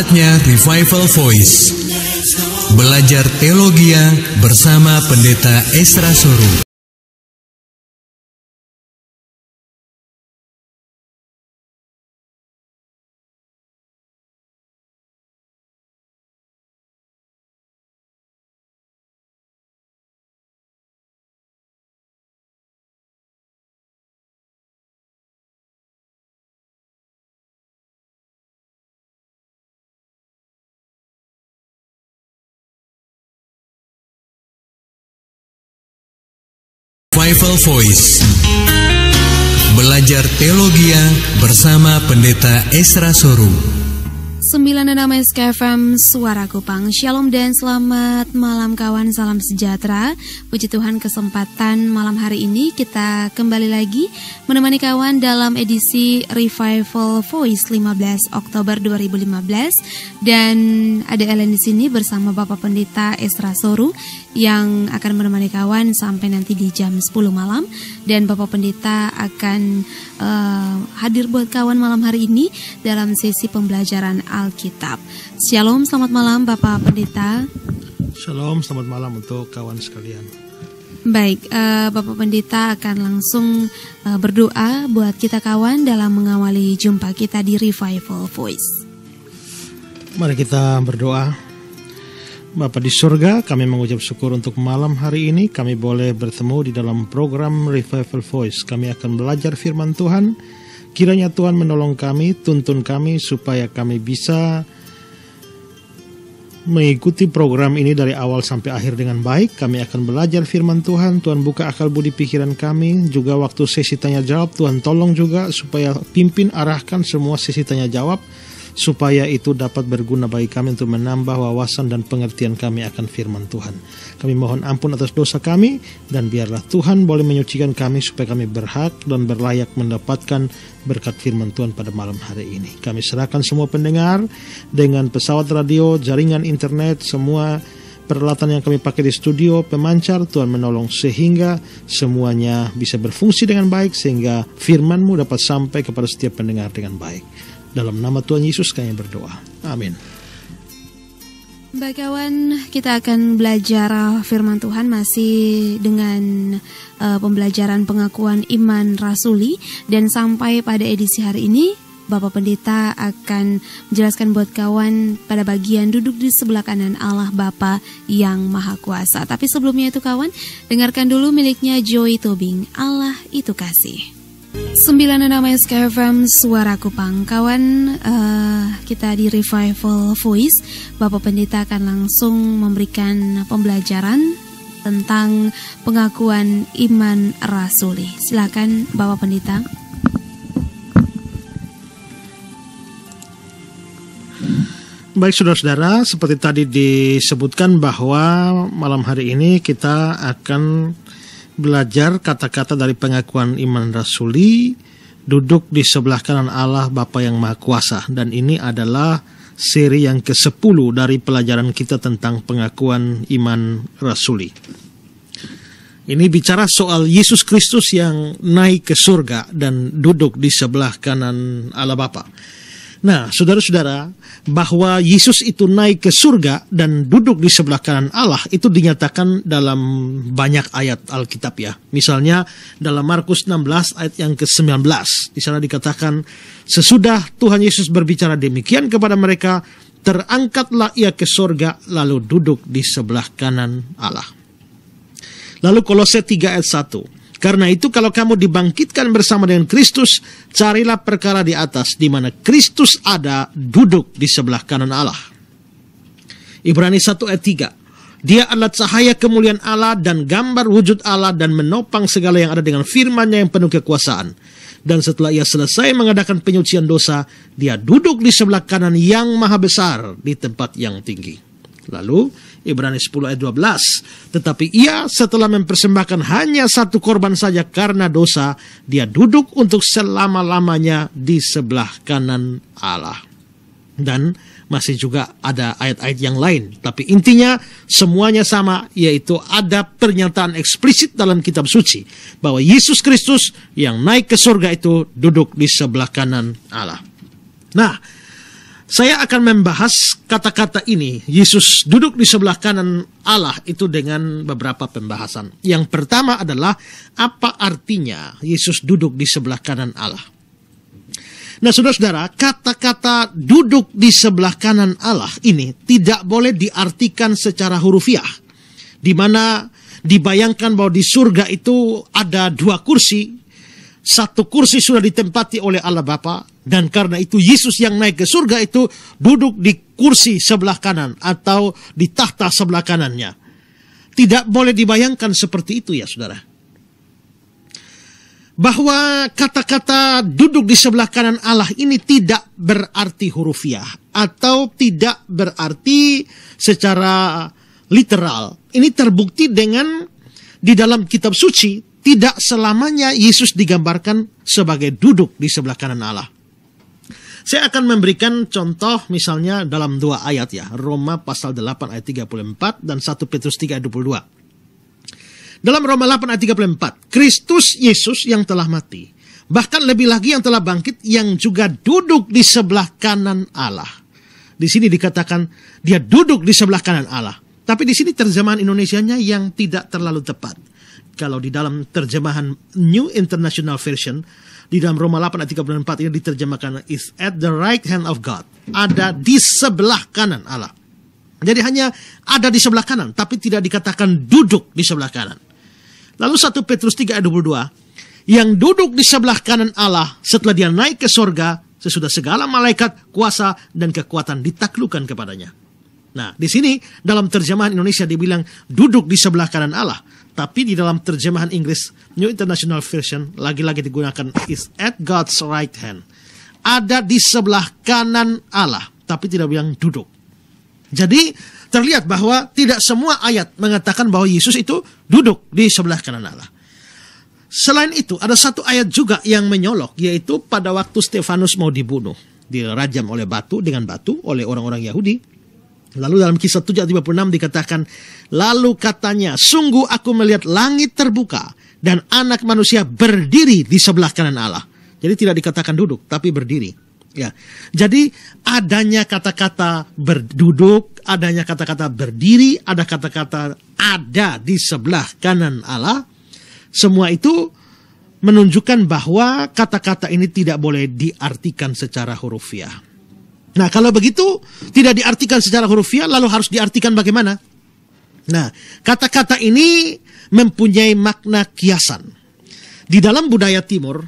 Saatnya Revival Voice. Belajar teologia bersama Pendeta Esra Soru. Revival Voice. Belajar teologi bersama Pendeta Esra Soru. 96 SKFM Suara Kupang Shalom dan selamat malam kawan Salam sejahtera Puji Tuhan kesempatan malam hari ini Kita kembali lagi menemani kawan dalam edisi Revival Voice 15 Oktober 2015 Dan ada Ellen di sini bersama Bapak Pendeta Esra Soru Yang akan menemani kawan sampai nanti di jam 10 malam Dan Bapak Pendeta akan uh, hadir buat kawan malam hari ini Dalam sesi pembelajaran Alkitab. Shalom, selamat malam Bapak Pendeta. Shalom, selamat malam untuk kawan sekalian. Baik, eh, Bapak Pendeta akan langsung eh, berdoa buat kita kawan dalam mengawali jumpa kita di Revival Voice. Mari kita berdoa. Bapa di surga, kami mengucap syukur untuk malam hari ini kami boleh bertemu di dalam program Revival Voice. Kami akan belajar firman Tuhan. Kiranya Tuhan menolong kami, tuntun kami supaya kami bisa mengikuti program ini dari awal sampai akhir dengan baik. Kami akan belajar firman Tuhan. Tuhan buka akal budi pikiran kami. Juga waktu sesi tanya jawab, Tuhan tolong juga supaya pimpin arahkan semua sesi tanya jawab supaya itu dapat berguna bagi kami untuk menambah wawasan dan pengertian kami akan firman Tuhan. Kami mohon ampun atas dosa kami dan biarlah Tuhan boleh menyucikan kami supaya kami berhak dan berlayak mendapatkan berkat firman Tuhan pada malam hari ini. Kami serahkan semua pendengar dengan pesawat radio, jaringan internet, semua peralatan yang kami pakai di studio, pemancar, Tuhan menolong sehingga semuanya bisa berfungsi dengan baik sehingga firman-Mu dapat sampai kepada setiap pendengar dengan baik. Dalam nama Tuhan Yesus kami berdoa. Amin. kawan, kita akan belajar firman Tuhan masih dengan uh, pembelajaran pengakuan iman rasuli dan sampai pada edisi hari ini Bapak Pendeta akan menjelaskan buat kawan pada bagian duduk di sebelah kanan Allah Bapa yang Maha Kuasa. Tapi sebelumnya itu kawan, dengarkan dulu miliknya Joy Tobing, Allah itu kasih. 96 SKFM Suara Kupangkawan uh, eh, Kita di Revival Voice Bapak Pendeta akan langsung memberikan pembelajaran Tentang pengakuan iman rasuli Silakan Bapak Pendeta Baik saudara-saudara, seperti tadi disebutkan bahwa malam hari ini kita akan belajar kata-kata dari pengakuan iman rasuli duduk di sebelah kanan Allah Bapa yang Maha Kuasa dan ini adalah seri yang ke-10 dari pelajaran kita tentang pengakuan iman rasuli. Ini bicara soal Yesus Kristus yang naik ke surga dan duduk di sebelah kanan Allah Bapa. Nah, saudara-saudara, bahwa Yesus itu naik ke surga dan duduk di sebelah kanan Allah itu dinyatakan dalam banyak ayat Alkitab ya. Misalnya dalam Markus 16 ayat yang ke-19, di sana dikatakan, "Sesudah Tuhan Yesus berbicara demikian kepada mereka, terangkatlah ia ke surga lalu duduk di sebelah kanan Allah." Lalu Kolose 3 ayat 1. Karena itu kalau kamu dibangkitkan bersama dengan Kristus, carilah perkara di atas di mana Kristus ada duduk di sebelah kanan Allah. Ibrani 1 ayat 3. Dia adalah cahaya kemuliaan Allah dan gambar wujud Allah dan menopang segala yang ada dengan firman-Nya yang penuh kekuasaan. Dan setelah ia selesai mengadakan penyucian dosa, dia duduk di sebelah kanan yang maha besar di tempat yang tinggi. Lalu Ibrani 10 ayat 12. Tetapi ia setelah mempersembahkan hanya satu korban saja karena dosa, dia duduk untuk selama-lamanya di sebelah kanan Allah. Dan masih juga ada ayat-ayat yang lain. Tapi intinya semuanya sama, yaitu ada pernyataan eksplisit dalam kitab suci bahwa Yesus Kristus yang naik ke surga itu duduk di sebelah kanan Allah. Nah, saya akan membahas kata-kata ini. Yesus duduk di sebelah kanan Allah itu dengan beberapa pembahasan. Yang pertama adalah apa artinya Yesus duduk di sebelah kanan Allah. Nah, saudara-saudara, kata-kata duduk di sebelah kanan Allah ini tidak boleh diartikan secara hurufiah. Di mana dibayangkan bahwa di surga itu ada dua kursi, satu kursi sudah ditempati oleh Allah Bapa dan karena itu Yesus yang naik ke surga itu duduk di kursi sebelah kanan atau di tahta sebelah kanannya. Tidak boleh dibayangkan seperti itu ya saudara. Bahwa kata-kata duduk di sebelah kanan Allah ini tidak berarti hurufiah atau tidak berarti secara literal. Ini terbukti dengan di dalam kitab suci tidak selamanya Yesus digambarkan sebagai duduk di sebelah kanan Allah. Saya akan memberikan contoh misalnya dalam dua ayat ya, Roma pasal 8 ayat 34 dan 1 Petrus 3 ayat 22. Dalam Roma 8 ayat 34, Kristus Yesus yang telah mati, bahkan lebih lagi yang telah bangkit yang juga duduk di sebelah kanan Allah. Di sini dikatakan dia duduk di sebelah kanan Allah. Tapi di sini terjemahan Indonesianya yang tidak terlalu tepat kalau di dalam terjemahan New International Version di dalam Roma 8 ayat 34 ini diterjemahkan is at the right hand of God. Ada di sebelah kanan Allah. Jadi hanya ada di sebelah kanan tapi tidak dikatakan duduk di sebelah kanan. Lalu 1 Petrus 3 ayat 22 yang duduk di sebelah kanan Allah setelah dia naik ke sorga sesudah segala malaikat, kuasa, dan kekuatan ditaklukkan kepadanya. Nah, di sini dalam terjemahan Indonesia dibilang duduk di sebelah kanan Allah. Tapi di dalam terjemahan Inggris New International Version lagi-lagi digunakan is at God's right hand. Ada di sebelah kanan Allah, tapi tidak yang duduk. Jadi terlihat bahwa tidak semua ayat mengatakan bahwa Yesus itu duduk di sebelah kanan Allah. Selain itu, ada satu ayat juga yang menyolok, yaitu pada waktu Stefanus mau dibunuh. Dirajam oleh batu dengan batu oleh orang-orang Yahudi Lalu dalam kisah 756 dikatakan, Lalu katanya, sungguh aku melihat langit terbuka dan anak manusia berdiri di sebelah kanan Allah. Jadi tidak dikatakan duduk, tapi berdiri. Ya, jadi adanya kata-kata berduduk, adanya kata-kata berdiri, ada kata-kata ada di sebelah kanan Allah. Semua itu menunjukkan bahwa kata-kata ini tidak boleh diartikan secara hurufiah. Nah, kalau begitu tidak diartikan secara hurufiah lalu harus diartikan bagaimana? Nah, kata-kata ini mempunyai makna kiasan. Di dalam budaya timur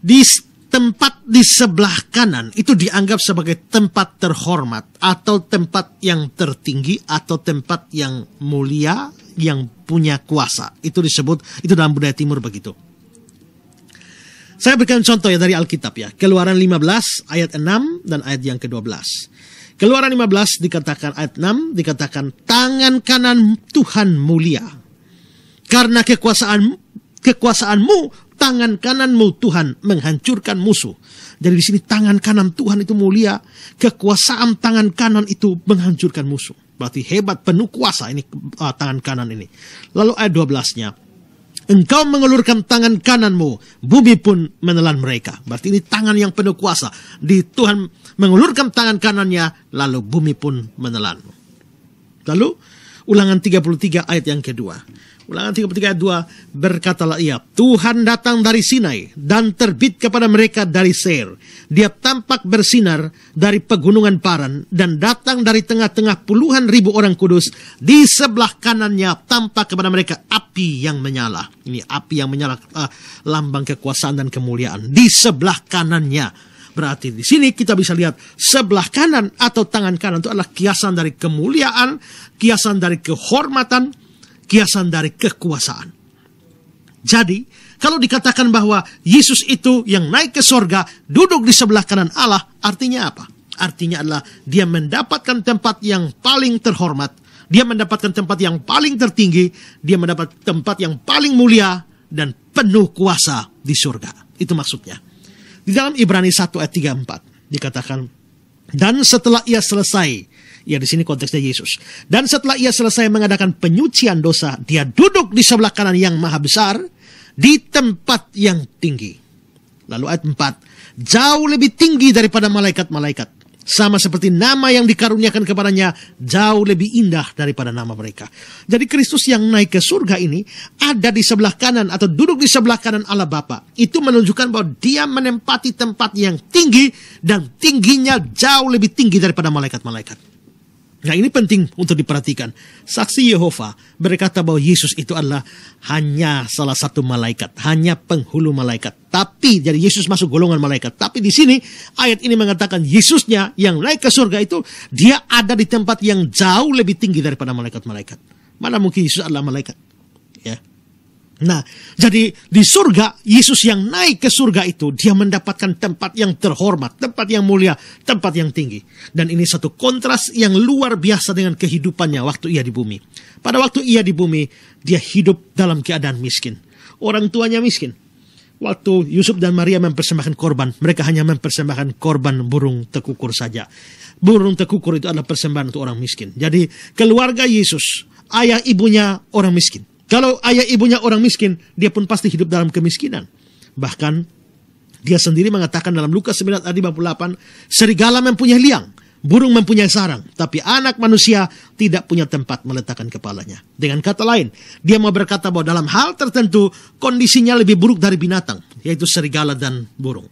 di tempat di sebelah kanan itu dianggap sebagai tempat terhormat atau tempat yang tertinggi atau tempat yang mulia yang punya kuasa. Itu disebut itu dalam budaya timur begitu. Saya berikan contoh ya dari Alkitab ya. Keluaran 15 ayat 6 dan ayat yang ke-12. Keluaran 15 dikatakan ayat 6 dikatakan tangan kanan Tuhan mulia. Karena kekuasaan kekuasaanmu tangan kananmu Tuhan menghancurkan musuh. Jadi di sini tangan kanan Tuhan itu mulia, kekuasaan tangan kanan itu menghancurkan musuh. Berarti hebat penuh kuasa ini uh, tangan kanan ini. Lalu ayat 12-nya, engkau mengelurkan tangan kananmu, bumi pun menelan mereka. Berarti ini tangan yang penuh kuasa. Di Tuhan mengelurkan tangan kanannya, lalu bumi pun menelan. Lalu ulangan 33 ayat yang kedua. Ulangan 33 ayat 2, berkatalah ia, Tuhan datang dari Sinai dan terbit kepada mereka dari Seir. Dia tampak bersinar dari pegunungan Paran dan datang dari tengah-tengah puluhan ribu orang kudus. Di sebelah kanannya tampak kepada mereka api yang menyala. Ini api yang menyala uh, lambang kekuasaan dan kemuliaan. Di sebelah kanannya. Berarti di sini kita bisa lihat sebelah kanan atau tangan kanan itu adalah kiasan dari kemuliaan, kiasan dari kehormatan, kiasan dari kekuasaan. Jadi, kalau dikatakan bahwa Yesus itu yang naik ke sorga, duduk di sebelah kanan Allah, artinya apa? Artinya adalah dia mendapatkan tempat yang paling terhormat, dia mendapatkan tempat yang paling tertinggi, dia mendapat tempat yang paling mulia, dan penuh kuasa di surga. Itu maksudnya. Di dalam Ibrani 1 ayat 34 dikatakan, Dan setelah ia selesai Ya di sini konteksnya Yesus. Dan setelah ia selesai mengadakan penyucian dosa, dia duduk di sebelah kanan yang maha besar di tempat yang tinggi. Lalu ayat 4, jauh lebih tinggi daripada malaikat-malaikat sama seperti nama yang dikaruniakan kepadanya jauh lebih indah daripada nama mereka. Jadi Kristus yang naik ke surga ini ada di sebelah kanan atau duduk di sebelah kanan Allah Bapa. Itu menunjukkan bahwa dia menempati tempat yang tinggi dan tingginya jauh lebih tinggi daripada malaikat-malaikat. Nah ini penting untuk diperhatikan. Saksi Yehova berkata bahwa Yesus itu adalah hanya salah satu malaikat, hanya penghulu malaikat. Tapi jadi Yesus masuk golongan malaikat. Tapi di sini ayat ini mengatakan Yesusnya yang naik ke surga itu dia ada di tempat yang jauh lebih tinggi daripada malaikat-malaikat. Mana mungkin Yesus adalah malaikat? Ya. Nah, jadi di surga, Yesus yang naik ke surga itu, dia mendapatkan tempat yang terhormat, tempat yang mulia, tempat yang tinggi. Dan ini satu kontras yang luar biasa dengan kehidupannya waktu ia di bumi. Pada waktu ia di bumi, dia hidup dalam keadaan miskin. Orang tuanya miskin. Waktu Yusuf dan Maria mempersembahkan korban, mereka hanya mempersembahkan korban burung tekukur saja. Burung tekukur itu adalah persembahan untuk orang miskin. Jadi keluarga Yesus, ayah ibunya orang miskin kalau ayah ibunya orang miskin, dia pun pasti hidup dalam kemiskinan. Bahkan dia sendiri mengatakan dalam Lukas 9 ayat 58, serigala mempunyai liang, burung mempunyai sarang, tapi anak manusia tidak punya tempat meletakkan kepalanya. Dengan kata lain, dia mau berkata bahwa dalam hal tertentu kondisinya lebih buruk dari binatang, yaitu serigala dan burung.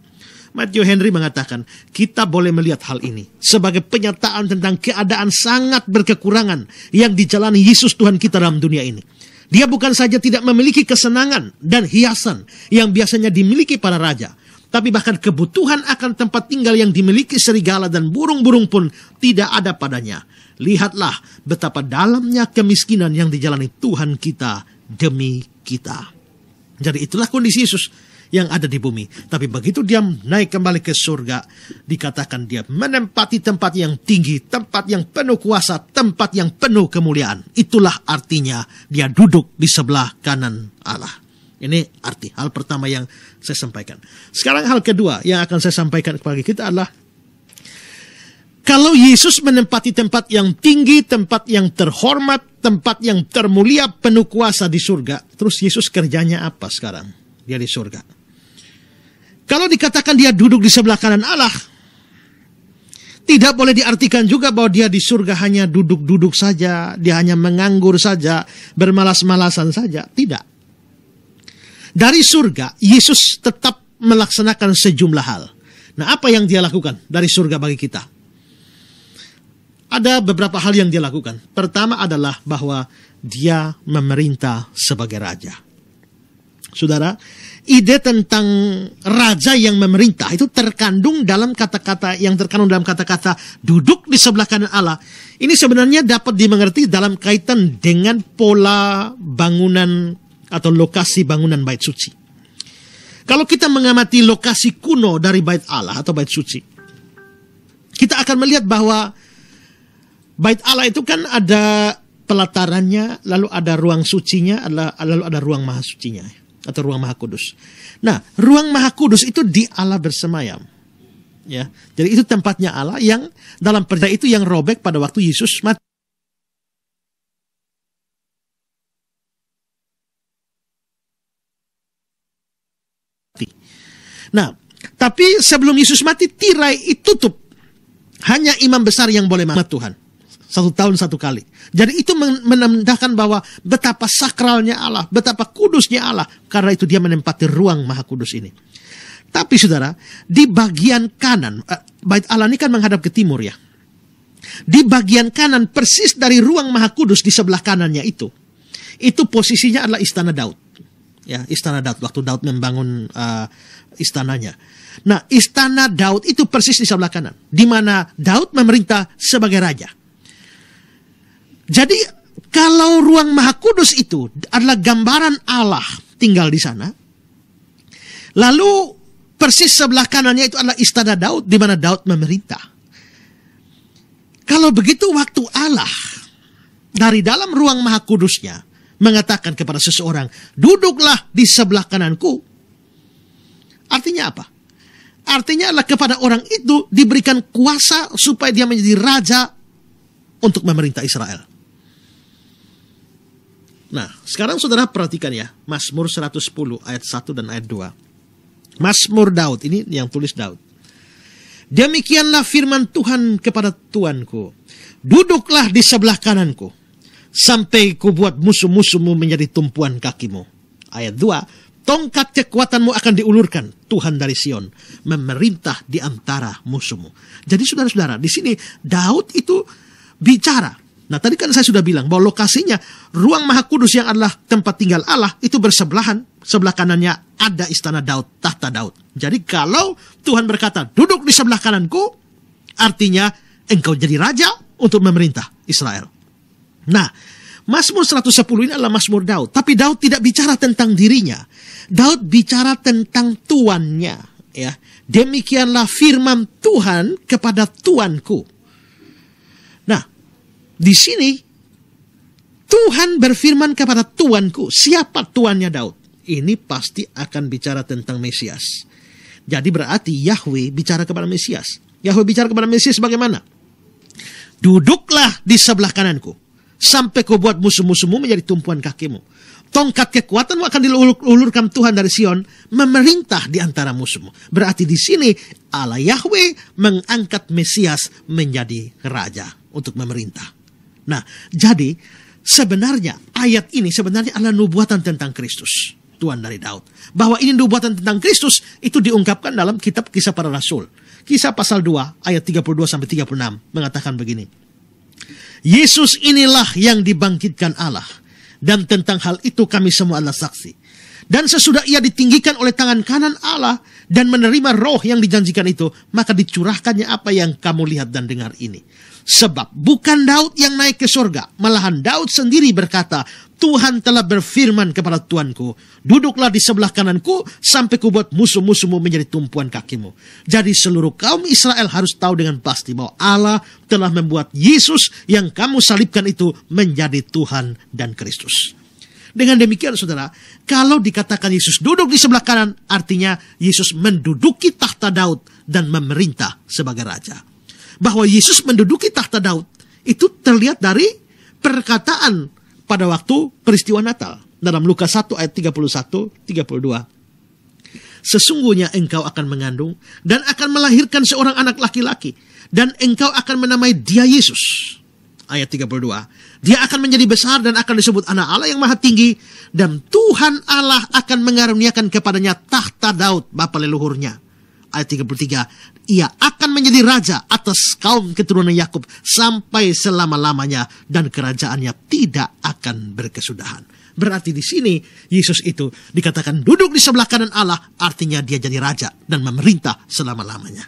Matthew Henry mengatakan, kita boleh melihat hal ini sebagai penyataan tentang keadaan sangat berkekurangan yang dijalani Yesus Tuhan kita dalam dunia ini. Dia bukan saja tidak memiliki kesenangan dan hiasan yang biasanya dimiliki para raja, tapi bahkan kebutuhan akan tempat tinggal yang dimiliki serigala dan burung-burung pun tidak ada padanya. Lihatlah betapa dalamnya kemiskinan yang dijalani Tuhan kita demi kita. Jadi itulah kondisi Yesus yang ada di bumi. Tapi begitu dia naik kembali ke surga, dikatakan dia menempati tempat yang tinggi, tempat yang penuh kuasa, tempat yang penuh kemuliaan. Itulah artinya dia duduk di sebelah kanan Allah. Ini arti hal pertama yang saya sampaikan. Sekarang hal kedua yang akan saya sampaikan kepada kita adalah kalau Yesus menempati tempat yang tinggi, tempat yang terhormat, tempat yang termulia, penuh kuasa di surga, terus Yesus kerjanya apa sekarang? Dia di surga kalau dikatakan dia duduk di sebelah kanan Allah, tidak boleh diartikan juga bahwa dia di surga hanya duduk-duduk saja, dia hanya menganggur saja, bermalas-malasan saja. Tidak. Dari surga, Yesus tetap melaksanakan sejumlah hal. Nah, apa yang dia lakukan dari surga bagi kita? Ada beberapa hal yang dia lakukan. Pertama adalah bahwa dia memerintah sebagai raja. Saudara, ide tentang raja yang memerintah itu terkandung dalam kata-kata yang terkandung dalam kata-kata duduk di sebelah kanan Allah. Ini sebenarnya dapat dimengerti dalam kaitan dengan pola bangunan atau lokasi bangunan bait suci. Kalau kita mengamati lokasi kuno dari bait Allah atau bait suci, kita akan melihat bahwa bait Allah itu kan ada pelatarannya, lalu ada ruang sucinya, lalu ada ruang mahasucinya atau ruang maha kudus. Nah, ruang maha kudus itu di Allah bersemayam. Ya, jadi itu tempatnya Allah yang dalam perda itu yang robek pada waktu Yesus mati. Nah, tapi sebelum Yesus mati, tirai itu tutup. Hanya imam besar yang boleh mati Tuhan satu tahun satu kali. Jadi itu menandakan bahwa betapa sakralnya Allah, betapa kudusnya Allah. Karena itu dia menempati ruang maha kudus ini. Tapi saudara, di bagian kanan, eh, bait Allah ini kan menghadap ke timur ya. Di bagian kanan persis dari ruang maha kudus di sebelah kanannya itu. Itu posisinya adalah istana Daud. Ya, istana Daud waktu Daud membangun uh, istananya. Nah, istana Daud itu persis di sebelah kanan, di mana Daud memerintah sebagai raja. Jadi kalau ruang maha kudus itu adalah gambaran Allah tinggal di sana. Lalu persis sebelah kanannya itu adalah istana Daud di mana Daud memerintah. Kalau begitu waktu Allah dari dalam ruang maha kudusnya mengatakan kepada seseorang, duduklah di sebelah kananku. Artinya apa? Artinya adalah kepada orang itu diberikan kuasa supaya dia menjadi raja untuk memerintah Israel. Nah, sekarang saudara perhatikan ya, Masmur 110 ayat 1 dan ayat 2. Masmur Daud, ini yang tulis Daud. Demikianlah firman Tuhan kepada Tuanku. Duduklah di sebelah kananku, sampai ku buat musuh-musuhmu menjadi tumpuan kakimu. Ayat 2, tongkat kekuatanmu akan diulurkan, Tuhan dari Sion, memerintah di antara musuhmu. Jadi saudara-saudara, di sini Daud itu bicara Nah tadi kan saya sudah bilang bahwa lokasinya ruang maha kudus yang adalah tempat tinggal Allah itu bersebelahan. Sebelah kanannya ada istana Daud, tahta Daud. Jadi kalau Tuhan berkata duduk di sebelah kananku, artinya engkau jadi raja untuk memerintah Israel. Nah, Mazmur 110 ini adalah Mazmur Daud. Tapi Daud tidak bicara tentang dirinya. Daud bicara tentang tuannya. Ya, demikianlah firman Tuhan kepada tuanku di sini Tuhan berfirman kepada Tuanku, siapa Tuannya Daud? Ini pasti akan bicara tentang Mesias. Jadi berarti Yahweh bicara kepada Mesias. Yahweh bicara kepada Mesias bagaimana? Duduklah di sebelah kananku. Sampai kau buat musuh-musuhmu menjadi tumpuan kakimu. Tongkat kekuatanmu akan diulurkan Tuhan dari Sion. Memerintah di antara musuhmu. Berarti di sini Allah Yahweh mengangkat Mesias menjadi raja untuk memerintah. Nah, jadi sebenarnya ayat ini sebenarnya adalah nubuatan tentang Kristus. Tuhan dari Daud. Bahwa ini nubuatan tentang Kristus itu diungkapkan dalam kitab kisah para rasul. Kisah pasal 2 ayat 32 sampai 36 mengatakan begini. Yesus inilah yang dibangkitkan Allah dan tentang hal itu kami semua adalah saksi. Dan sesudah ia ditinggikan oleh tangan kanan Allah dan menerima roh yang dijanjikan itu, maka dicurahkannya apa yang kamu lihat dan dengar ini. Sebab bukan Daud yang naik ke surga, malahan Daud sendiri berkata, Tuhan telah berfirman kepada Tuanku, duduklah di sebelah kananku sampai kubuat musuh-musuhmu menjadi tumpuan kakimu. Jadi seluruh kaum Israel harus tahu dengan pasti bahwa Allah telah membuat Yesus yang kamu salibkan itu menjadi Tuhan dan Kristus. Dengan demikian saudara, kalau dikatakan Yesus duduk di sebelah kanan, artinya Yesus menduduki tahta Daud dan memerintah sebagai raja bahwa Yesus menduduki tahta Daud itu terlihat dari perkataan pada waktu peristiwa Natal dalam Lukas 1 ayat 31 32 sesungguhnya engkau akan mengandung dan akan melahirkan seorang anak laki-laki dan engkau akan menamai dia Yesus. Ayat 32. Dia akan menjadi besar dan akan disebut anak Allah yang maha tinggi dan Tuhan Allah akan mengaruniakan kepadanya tahta Daud bapa leluhurnya ayat 33. Ia akan menjadi raja atas kaum keturunan Yakub sampai selama-lamanya dan kerajaannya tidak akan berkesudahan. Berarti di sini Yesus itu dikatakan duduk di sebelah kanan Allah, artinya dia jadi raja dan memerintah selama-lamanya.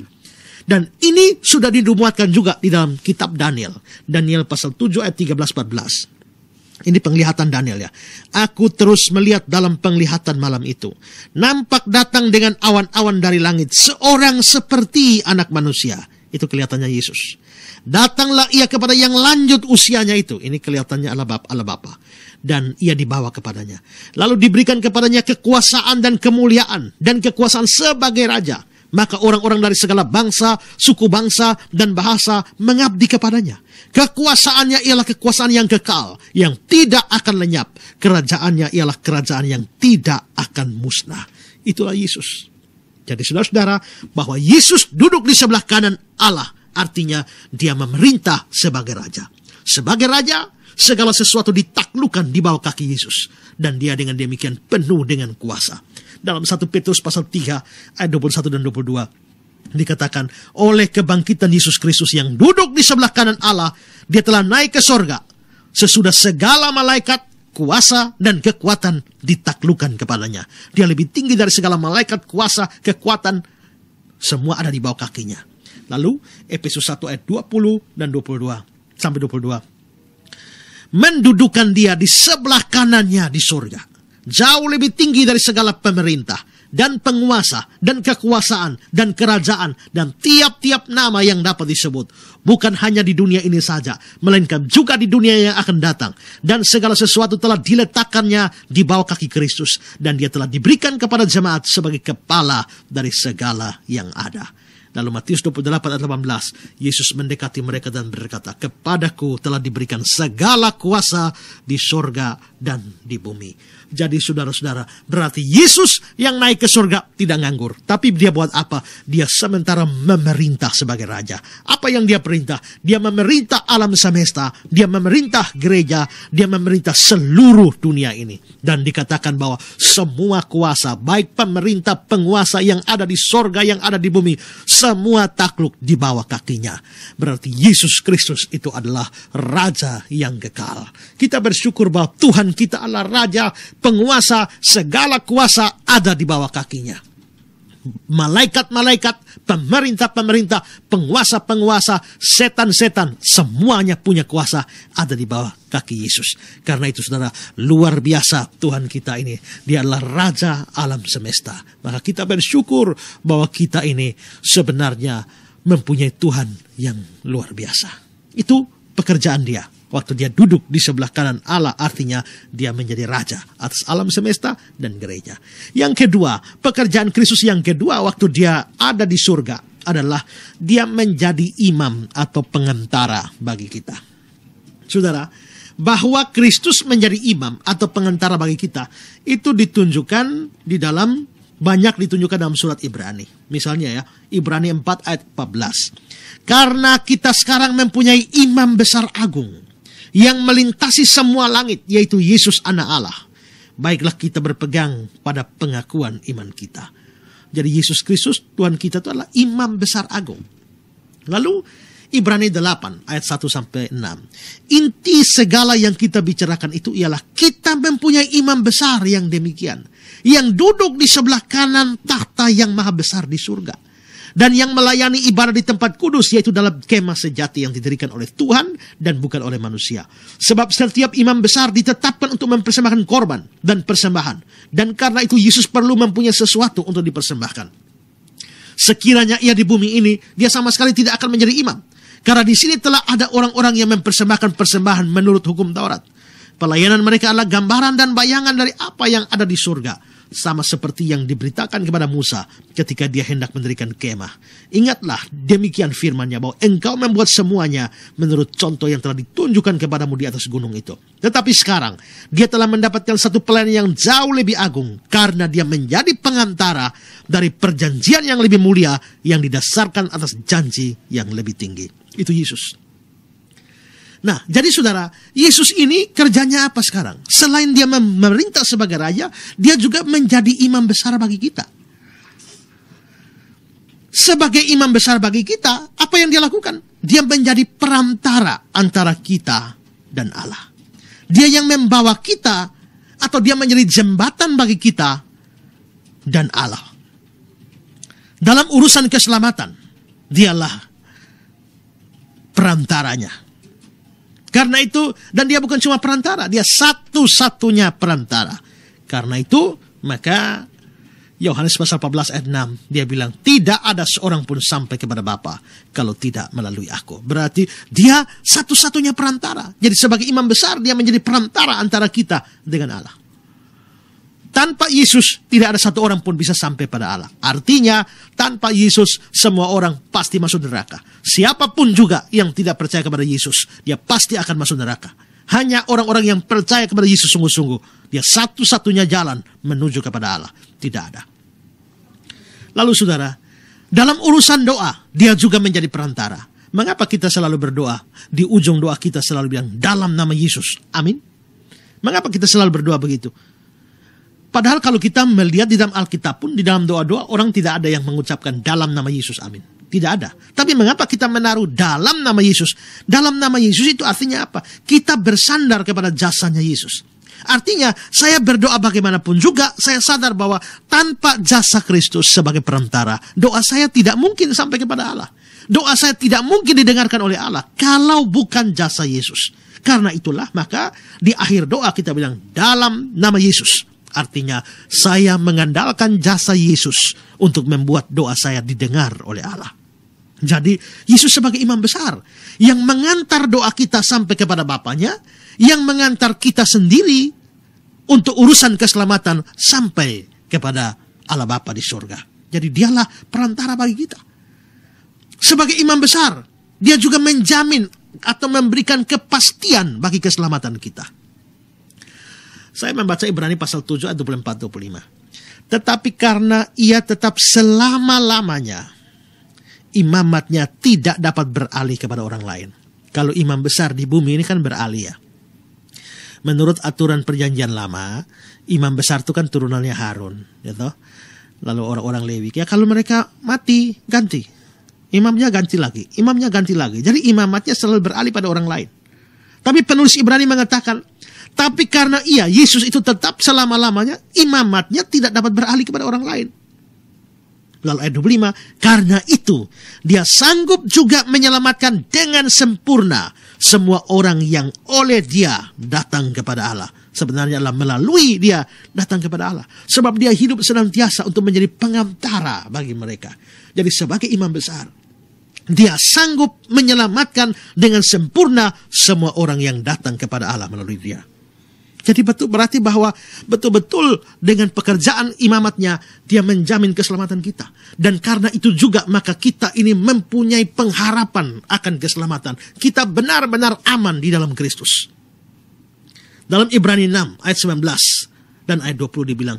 Dan ini sudah dinubuatkan juga di dalam kitab Daniel. Daniel pasal 7 ayat 13 14. Ini penglihatan Daniel ya. Aku terus melihat dalam penglihatan malam itu. Nampak datang dengan awan-awan dari langit. Seorang seperti anak manusia. Itu kelihatannya Yesus. Datanglah ia kepada yang lanjut usianya itu. Ini kelihatannya Allah bap Allah Bapa. Dan ia dibawa kepadanya. Lalu diberikan kepadanya kekuasaan dan kemuliaan. Dan kekuasaan sebagai raja. Maka orang-orang dari segala bangsa, suku bangsa, dan bahasa mengabdi kepadanya. Kekuasaannya ialah kekuasaan yang kekal, yang tidak akan lenyap. Kerajaannya ialah kerajaan yang tidak akan musnah. Itulah Yesus. Jadi saudara-saudara, bahwa Yesus duduk di sebelah kanan Allah, artinya dia memerintah sebagai raja. Sebagai raja, segala sesuatu ditaklukkan di bawah kaki Yesus. Dan dia dengan demikian penuh dengan kuasa. Dalam 1 Petrus pasal 3 ayat 21 dan 22, dikatakan oleh kebangkitan Yesus Kristus yang duduk di sebelah kanan Allah, dia telah naik ke sorga. Sesudah segala malaikat, kuasa, dan kekuatan ditaklukan kepadanya. Dia lebih tinggi dari segala malaikat, kuasa, kekuatan, semua ada di bawah kakinya. Lalu Efesus 1 ayat 20 dan 22 sampai 22. Mendudukan dia di sebelah kanannya di sorga Jauh lebih tinggi dari segala pemerintah dan penguasa dan kekuasaan dan kerajaan dan tiap-tiap nama yang dapat disebut. Bukan hanya di dunia ini saja, melainkan juga di dunia yang akan datang. Dan segala sesuatu telah diletakkannya di bawah kaki Kristus dan dia telah diberikan kepada jemaat sebagai kepala dari segala yang ada. lalu Matius 28 ayat 18, Yesus mendekati mereka dan berkata, Kepadaku telah diberikan segala kuasa di sorga dan di bumi jadi saudara-saudara, berarti Yesus yang naik ke surga tidak nganggur. Tapi dia buat apa? Dia sementara memerintah sebagai raja. Apa yang dia perintah? Dia memerintah alam semesta, dia memerintah gereja, dia memerintah seluruh dunia ini. Dan dikatakan bahwa semua kuasa, baik pemerintah, penguasa yang ada di surga, yang ada di bumi, semua takluk di bawah kakinya. Berarti Yesus Kristus itu adalah raja yang kekal. Kita bersyukur bahwa Tuhan kita adalah raja penguasa segala kuasa ada di bawah kakinya. Malaikat-malaikat, pemerintah-pemerintah, penguasa-penguasa, setan-setan, semuanya punya kuasa ada di bawah kaki Yesus. Karena itu saudara, luar biasa Tuhan kita ini. Dia adalah Raja alam semesta. Maka kita bersyukur bahwa kita ini sebenarnya mempunyai Tuhan yang luar biasa. Itu pekerjaan dia Waktu dia duduk di sebelah kanan Allah artinya dia menjadi raja atas alam semesta dan gereja. Yang kedua, pekerjaan Kristus yang kedua waktu dia ada di surga adalah dia menjadi imam atau pengentara bagi kita. Saudara, bahwa Kristus menjadi imam atau pengentara bagi kita itu ditunjukkan di dalam banyak ditunjukkan dalam surat Ibrani. Misalnya ya, Ibrani 4 ayat 14. Karena kita sekarang mempunyai imam besar agung yang melintasi semua langit, yaitu Yesus anak Allah. Baiklah kita berpegang pada pengakuan iman kita. Jadi Yesus Kristus Tuhan kita itu adalah imam besar agung. Lalu Ibrani 8 ayat 1 sampai 6. Inti segala yang kita bicarakan itu ialah kita mempunyai imam besar yang demikian. Yang duduk di sebelah kanan tahta yang maha besar di surga dan yang melayani ibadah di tempat kudus yaitu dalam kemah sejati yang didirikan oleh Tuhan dan bukan oleh manusia. Sebab setiap imam besar ditetapkan untuk mempersembahkan korban dan persembahan dan karena itu Yesus perlu mempunyai sesuatu untuk dipersembahkan. Sekiranya ia di bumi ini, dia sama sekali tidak akan menjadi imam. Karena di sini telah ada orang-orang yang mempersembahkan persembahan menurut hukum Taurat. Pelayanan mereka adalah gambaran dan bayangan dari apa yang ada di surga sama seperti yang diberitakan kepada Musa ketika dia hendak mendirikan kemah. Ingatlah demikian firmannya bahwa engkau membuat semuanya menurut contoh yang telah ditunjukkan kepadamu di atas gunung itu. Tetapi sekarang dia telah mendapatkan satu pelayan yang jauh lebih agung karena dia menjadi pengantara dari perjanjian yang lebih mulia yang didasarkan atas janji yang lebih tinggi. Itu Yesus. Nah, jadi saudara, Yesus ini kerjanya apa sekarang? Selain dia memerintah sebagai raja, dia juga menjadi imam besar bagi kita. Sebagai imam besar bagi kita, apa yang dia lakukan? Dia menjadi perantara antara kita dan Allah. Dia yang membawa kita atau dia menjadi jembatan bagi kita dan Allah. Dalam urusan keselamatan, dialah perantaranya karena itu, dan dia bukan cuma perantara, dia satu-satunya perantara. Karena itu, maka Yohanes pasal 14 ayat 6, dia bilang, tidak ada seorang pun sampai kepada Bapa kalau tidak melalui aku. Berarti dia satu-satunya perantara. Jadi sebagai imam besar, dia menjadi perantara antara kita dengan Allah. Tanpa Yesus, tidak ada satu orang pun bisa sampai pada Allah. Artinya, tanpa Yesus, semua orang pasti masuk neraka. Siapapun juga yang tidak percaya kepada Yesus, dia pasti akan masuk neraka. Hanya orang-orang yang percaya kepada Yesus sungguh-sungguh, dia satu-satunya jalan menuju kepada Allah. Tidak ada. Lalu saudara, dalam urusan doa, dia juga menjadi perantara. Mengapa kita selalu berdoa? Di ujung doa kita selalu bilang, dalam nama Yesus. Amin. Mengapa kita selalu berdoa begitu? Padahal kalau kita melihat di dalam Alkitab pun, di dalam doa-doa orang tidak ada yang mengucapkan dalam nama Yesus amin. Tidak ada. Tapi mengapa kita menaruh dalam nama Yesus? Dalam nama Yesus itu artinya apa? Kita bersandar kepada jasanya Yesus. Artinya, saya berdoa bagaimanapun juga, saya sadar bahwa tanpa jasa Kristus sebagai perantara, doa saya tidak mungkin sampai kepada Allah. Doa saya tidak mungkin didengarkan oleh Allah kalau bukan jasa Yesus. Karena itulah, maka di akhir doa kita bilang, "Dalam nama Yesus." Artinya, saya mengandalkan jasa Yesus untuk membuat doa saya didengar oleh Allah. Jadi, Yesus sebagai imam besar yang mengantar doa kita sampai kepada Bapaknya, yang mengantar kita sendiri untuk urusan keselamatan sampai kepada Allah Bapa di surga. Jadi dialah perantara bagi kita. Sebagai imam besar, dia juga menjamin atau memberikan kepastian bagi keselamatan kita. Saya membaca Ibrani pasal 7 ayat 24 25. Tetapi karena ia tetap selama-lamanya imamatnya tidak dapat beralih kepada orang lain. Kalau imam besar di bumi ini kan beralih ya. Menurut aturan perjanjian lama, imam besar itu kan turunannya Harun, gitu. Lalu orang-orang Lewi, ya kalau mereka mati, ganti. Imamnya ganti lagi, imamnya ganti lagi. Jadi imamatnya selalu beralih pada orang lain. Tapi penulis Ibrani mengatakan, tapi karena ia, Yesus itu tetap selama-lamanya, imamatnya tidak dapat beralih kepada orang lain. Lalu ayat 25, karena itu dia sanggup juga menyelamatkan dengan sempurna semua orang yang oleh dia datang kepada Allah. Sebenarnya adalah melalui dia datang kepada Allah. Sebab dia hidup senantiasa untuk menjadi pengantara bagi mereka. Jadi sebagai imam besar, dia sanggup menyelamatkan dengan sempurna semua orang yang datang kepada Allah melalui dia. Jadi betul berarti bahwa betul-betul dengan pekerjaan imamatnya dia menjamin keselamatan kita. Dan karena itu juga maka kita ini mempunyai pengharapan akan keselamatan. Kita benar-benar aman di dalam Kristus. Dalam Ibrani 6 ayat 19 dan ayat 20 dibilang,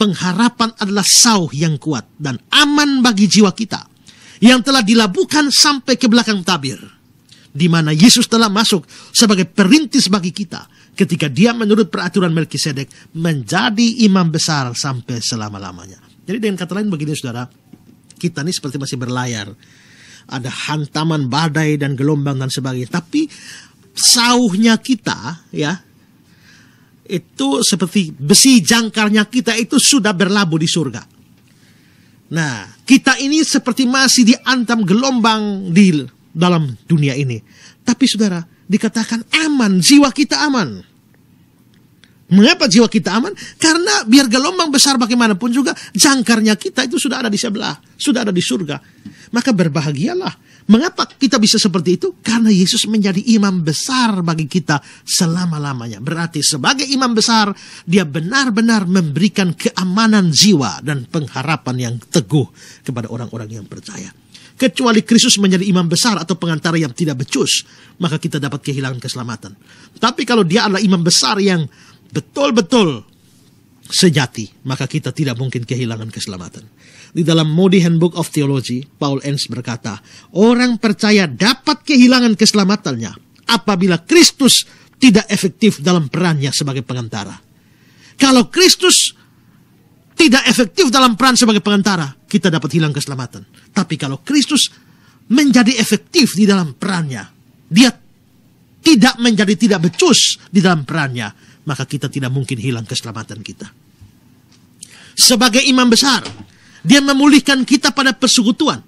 pengharapan adalah sauh yang kuat dan aman bagi jiwa kita yang telah dilabuhkan sampai ke belakang tabir di mana Yesus telah masuk sebagai perintis bagi kita ketika dia menurut peraturan Melkisedek menjadi imam besar sampai selama-lamanya. Jadi dengan kata lain begini saudara, kita ini seperti masih berlayar. Ada hantaman badai dan gelombang dan sebagainya. Tapi sauhnya kita ya itu seperti besi jangkarnya kita itu sudah berlabuh di surga. Nah, kita ini seperti masih diantam gelombang di dalam dunia ini. Tapi saudara, dikatakan aman, jiwa kita aman. Mengapa jiwa kita aman? Karena biar gelombang besar bagaimanapun juga jangkarnya kita itu sudah ada di sebelah, sudah ada di surga. Maka berbahagialah. Mengapa kita bisa seperti itu? Karena Yesus menjadi imam besar bagi kita selama-lamanya. Berarti sebagai imam besar, dia benar-benar memberikan keamanan jiwa dan pengharapan yang teguh kepada orang-orang yang percaya kecuali Kristus menjadi imam besar atau pengantara yang tidak becus, maka kita dapat kehilangan keselamatan. Tapi kalau dia adalah imam besar yang betul-betul sejati, maka kita tidak mungkin kehilangan keselamatan. Di dalam Moody Handbook of Theology, Paul Enns berkata, orang percaya dapat kehilangan keselamatannya apabila Kristus tidak efektif dalam perannya sebagai pengantara. Kalau Kristus tidak efektif dalam peran sebagai pengantara, kita dapat hilang keselamatan. Tapi kalau Kristus menjadi efektif di dalam perannya, dia tidak menjadi tidak becus di dalam perannya, maka kita tidak mungkin hilang keselamatan kita. Sebagai imam besar, dia memulihkan kita pada persekutuan.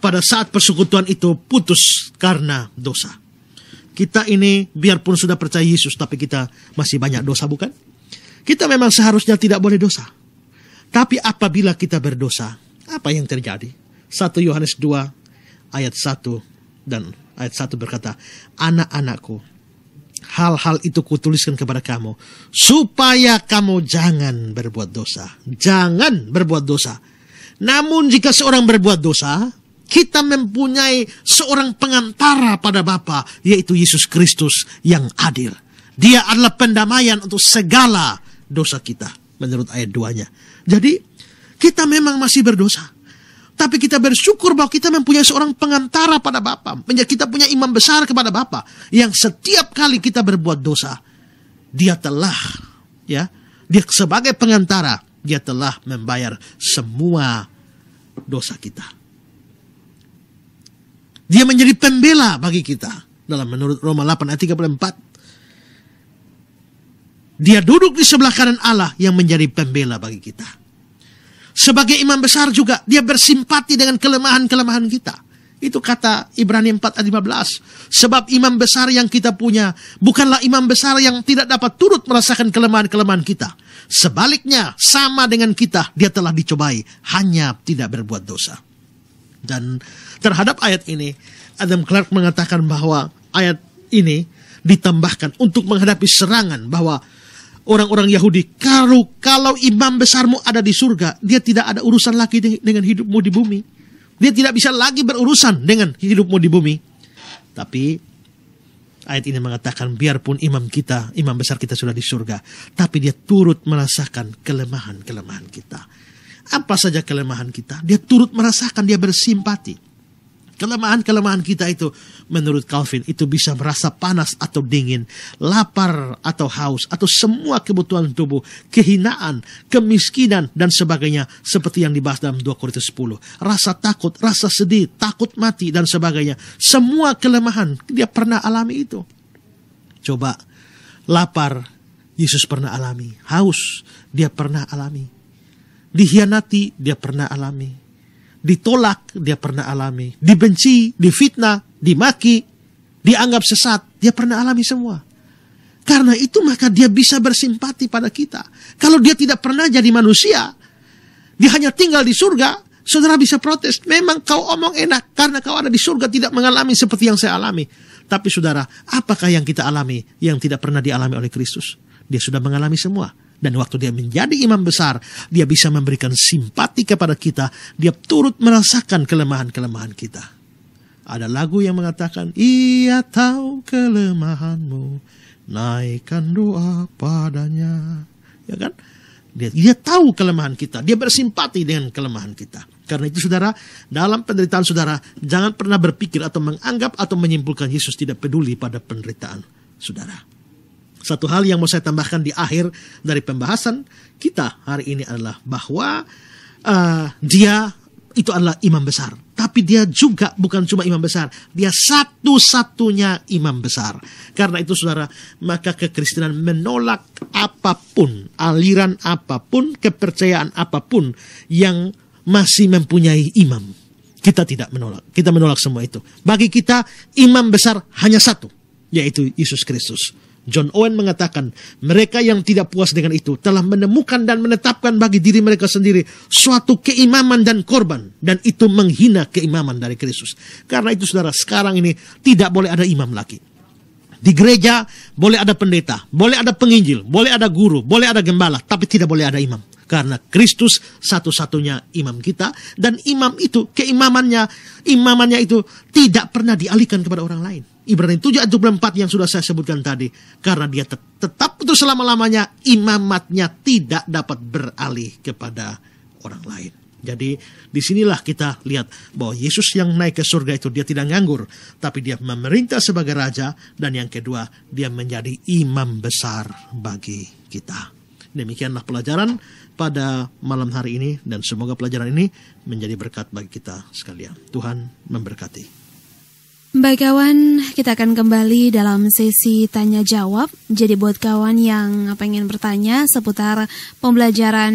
Pada saat persekutuan itu putus karena dosa. Kita ini biarpun sudah percaya Yesus, tapi kita masih banyak dosa bukan? Kita memang seharusnya tidak boleh dosa. Tapi apabila kita berdosa, apa yang terjadi? 1 Yohanes 2 ayat 1 dan ayat 1 berkata, Anak-anakku, hal-hal itu kutuliskan kepada kamu, supaya kamu jangan berbuat dosa. Jangan berbuat dosa. Namun jika seorang berbuat dosa, kita mempunyai seorang pengantara pada Bapa, yaitu Yesus Kristus yang adil. Dia adalah pendamaian untuk segala dosa kita menurut ayat 2-nya. Jadi kita memang masih berdosa. Tapi kita bersyukur bahwa kita mempunyai seorang pengantara pada Bapa. Kita punya imam besar kepada Bapa yang setiap kali kita berbuat dosa, dia telah ya, dia sebagai pengantara, dia telah membayar semua dosa kita. Dia menjadi pembela bagi kita dalam menurut Roma 8 ayat 34 dia duduk di sebelah kanan Allah yang menjadi pembela bagi kita. Sebagai imam besar juga dia bersimpati dengan kelemahan-kelemahan kita. Itu kata Ibrani 4 ayat 15. Sebab imam besar yang kita punya bukanlah imam besar yang tidak dapat turut merasakan kelemahan-kelemahan kita. Sebaliknya, sama dengan kita, dia telah dicobai, hanya tidak berbuat dosa. Dan terhadap ayat ini, Adam Clark mengatakan bahwa ayat ini ditambahkan untuk menghadapi serangan bahwa orang-orang Yahudi, kalau, kalau imam besarmu ada di surga, dia tidak ada urusan lagi dengan hidupmu di bumi. Dia tidak bisa lagi berurusan dengan hidupmu di bumi. Tapi ayat ini mengatakan biarpun imam kita, imam besar kita sudah di surga, tapi dia turut merasakan kelemahan-kelemahan kita. Apa saja kelemahan kita, dia turut merasakan, dia bersimpati kelemahan-kelemahan kita itu menurut Calvin itu bisa merasa panas atau dingin, lapar atau haus atau semua kebutuhan tubuh, kehinaan, kemiskinan dan sebagainya seperti yang dibahas dalam 2 Korintus 10. Rasa takut, rasa sedih, takut mati dan sebagainya. Semua kelemahan dia pernah alami itu. Coba lapar Yesus pernah alami, haus dia pernah alami, dihianati dia pernah alami, ditolak dia pernah alami, dibenci, difitnah, dimaki, dianggap sesat, dia pernah alami semua. Karena itu maka dia bisa bersimpati pada kita. Kalau dia tidak pernah jadi manusia, dia hanya tinggal di surga, saudara bisa protes. Memang kau omong enak karena kau ada di surga tidak mengalami seperti yang saya alami. Tapi saudara, apakah yang kita alami yang tidak pernah dialami oleh Kristus? Dia sudah mengalami semua dan waktu dia menjadi imam besar, dia bisa memberikan simpati kepada kita. Dia turut merasakan kelemahan-kelemahan kita. Ada lagu yang mengatakan, Ia tahu kelemahanmu, naikkan doa padanya. Ya kan? Dia, dia tahu kelemahan kita. Dia bersimpati dengan kelemahan kita. Karena itu saudara, dalam penderitaan saudara, jangan pernah berpikir atau menganggap atau menyimpulkan Yesus tidak peduli pada penderitaan saudara. Satu hal yang mau saya tambahkan di akhir dari pembahasan kita hari ini adalah bahwa uh, dia itu adalah imam besar. Tapi dia juga bukan cuma imam besar, dia satu-satunya imam besar. Karena itu saudara, maka kekristenan menolak apapun, aliran apapun, kepercayaan apapun yang masih mempunyai imam. Kita tidak menolak, kita menolak semua itu. Bagi kita, imam besar hanya satu, yaitu Yesus Kristus. John Owen mengatakan, mereka yang tidak puas dengan itu telah menemukan dan menetapkan bagi diri mereka sendiri suatu keimaman dan korban. Dan itu menghina keimaman dari Kristus. Karena itu saudara, sekarang ini tidak boleh ada imam lagi. Di gereja boleh ada pendeta, boleh ada penginjil, boleh ada guru, boleh ada gembala, tapi tidak boleh ada imam karena Kristus satu-satunya imam kita dan imam itu keimamannya imamannya itu tidak pernah dialihkan kepada orang lain. Ibrani 7 ayat 24 yang sudah saya sebutkan tadi karena dia tet tetap untuk selama-lamanya imamatnya tidak dapat beralih kepada orang lain. Jadi disinilah kita lihat bahwa Yesus yang naik ke surga itu dia tidak nganggur, tapi dia memerintah sebagai raja dan yang kedua dia menjadi imam besar bagi kita. Demikianlah pelajaran pada malam hari ini dan semoga pelajaran ini menjadi berkat bagi kita sekalian. Tuhan memberkati. Baik kawan, kita akan kembali dalam sesi tanya jawab. Jadi buat kawan yang pengen bertanya seputar pembelajaran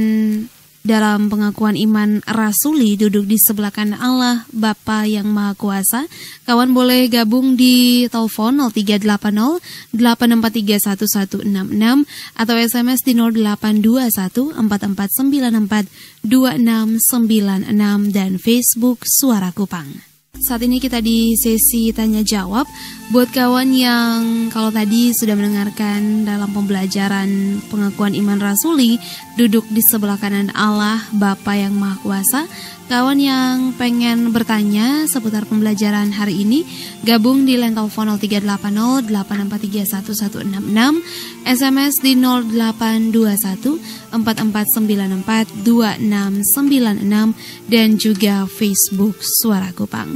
dalam pengakuan iman rasuli duduk di sebelah kanan Allah Bapa yang Maha Kuasa. Kawan boleh gabung di telepon 0380 8431166 atau SMS di 0821 4494 2696 dan Facebook Suara Kupang. Saat ini kita di sesi tanya jawab. Buat kawan yang kalau tadi sudah mendengarkan dalam pembelajaran pengakuan iman rasuli, duduk di sebelah kanan Allah, Bapa yang Maha Kuasa, Kawan yang pengen bertanya seputar pembelajaran hari ini, gabung di line telepon 0380 8431166, SMS di 0821 4494 dan juga Facebook Suara Kupang.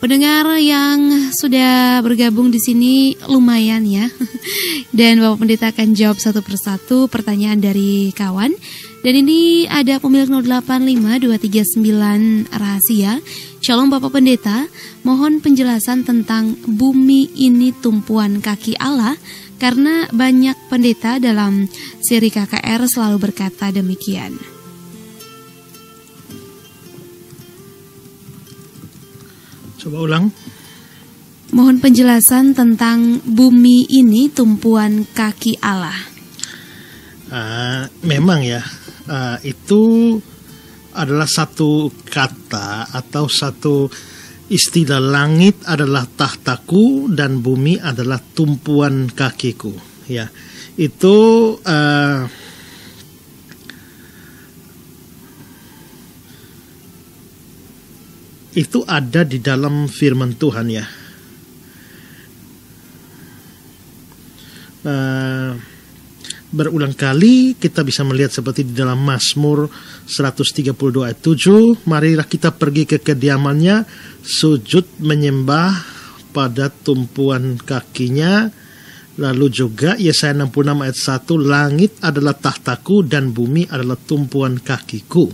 Pendengar yang sudah bergabung di sini lumayan ya. Dan Bapak Pendeta akan jawab satu persatu pertanyaan dari kawan. Dan ini ada pemilik 085239 rahasia. Shalom Bapak Pendeta, mohon penjelasan tentang bumi ini tumpuan kaki Allah karena banyak pendeta dalam seri KKR selalu berkata demikian. Coba ulang. Mohon penjelasan tentang bumi ini tumpuan kaki Allah. Ah, memang ya, uh, itu adalah satu kata atau satu istilah langit adalah tahtaku dan bumi adalah tumpuan kakiku. Ya, itu uh, itu ada di dalam firman Tuhan ya. Uh, berulang kali kita bisa melihat seperti di dalam Mazmur 132 ayat 7, marilah kita pergi ke kediamannya, sujud menyembah pada tumpuan kakinya, lalu juga Yesaya 66 ayat 1, langit adalah tahtaku dan bumi adalah tumpuan kakiku.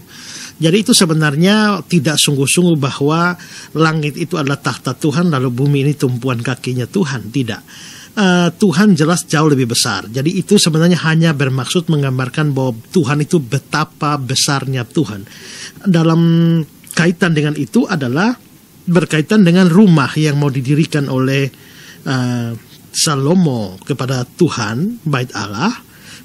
Jadi itu sebenarnya tidak sungguh-sungguh bahwa langit itu adalah tahta Tuhan lalu bumi ini tumpuan kakinya Tuhan, tidak uh, Tuhan jelas jauh lebih besar. Jadi itu sebenarnya hanya bermaksud menggambarkan bahwa Tuhan itu betapa besarnya Tuhan. Dalam kaitan dengan itu adalah berkaitan dengan rumah yang mau didirikan oleh uh, Salomo kepada Tuhan, bait Allah,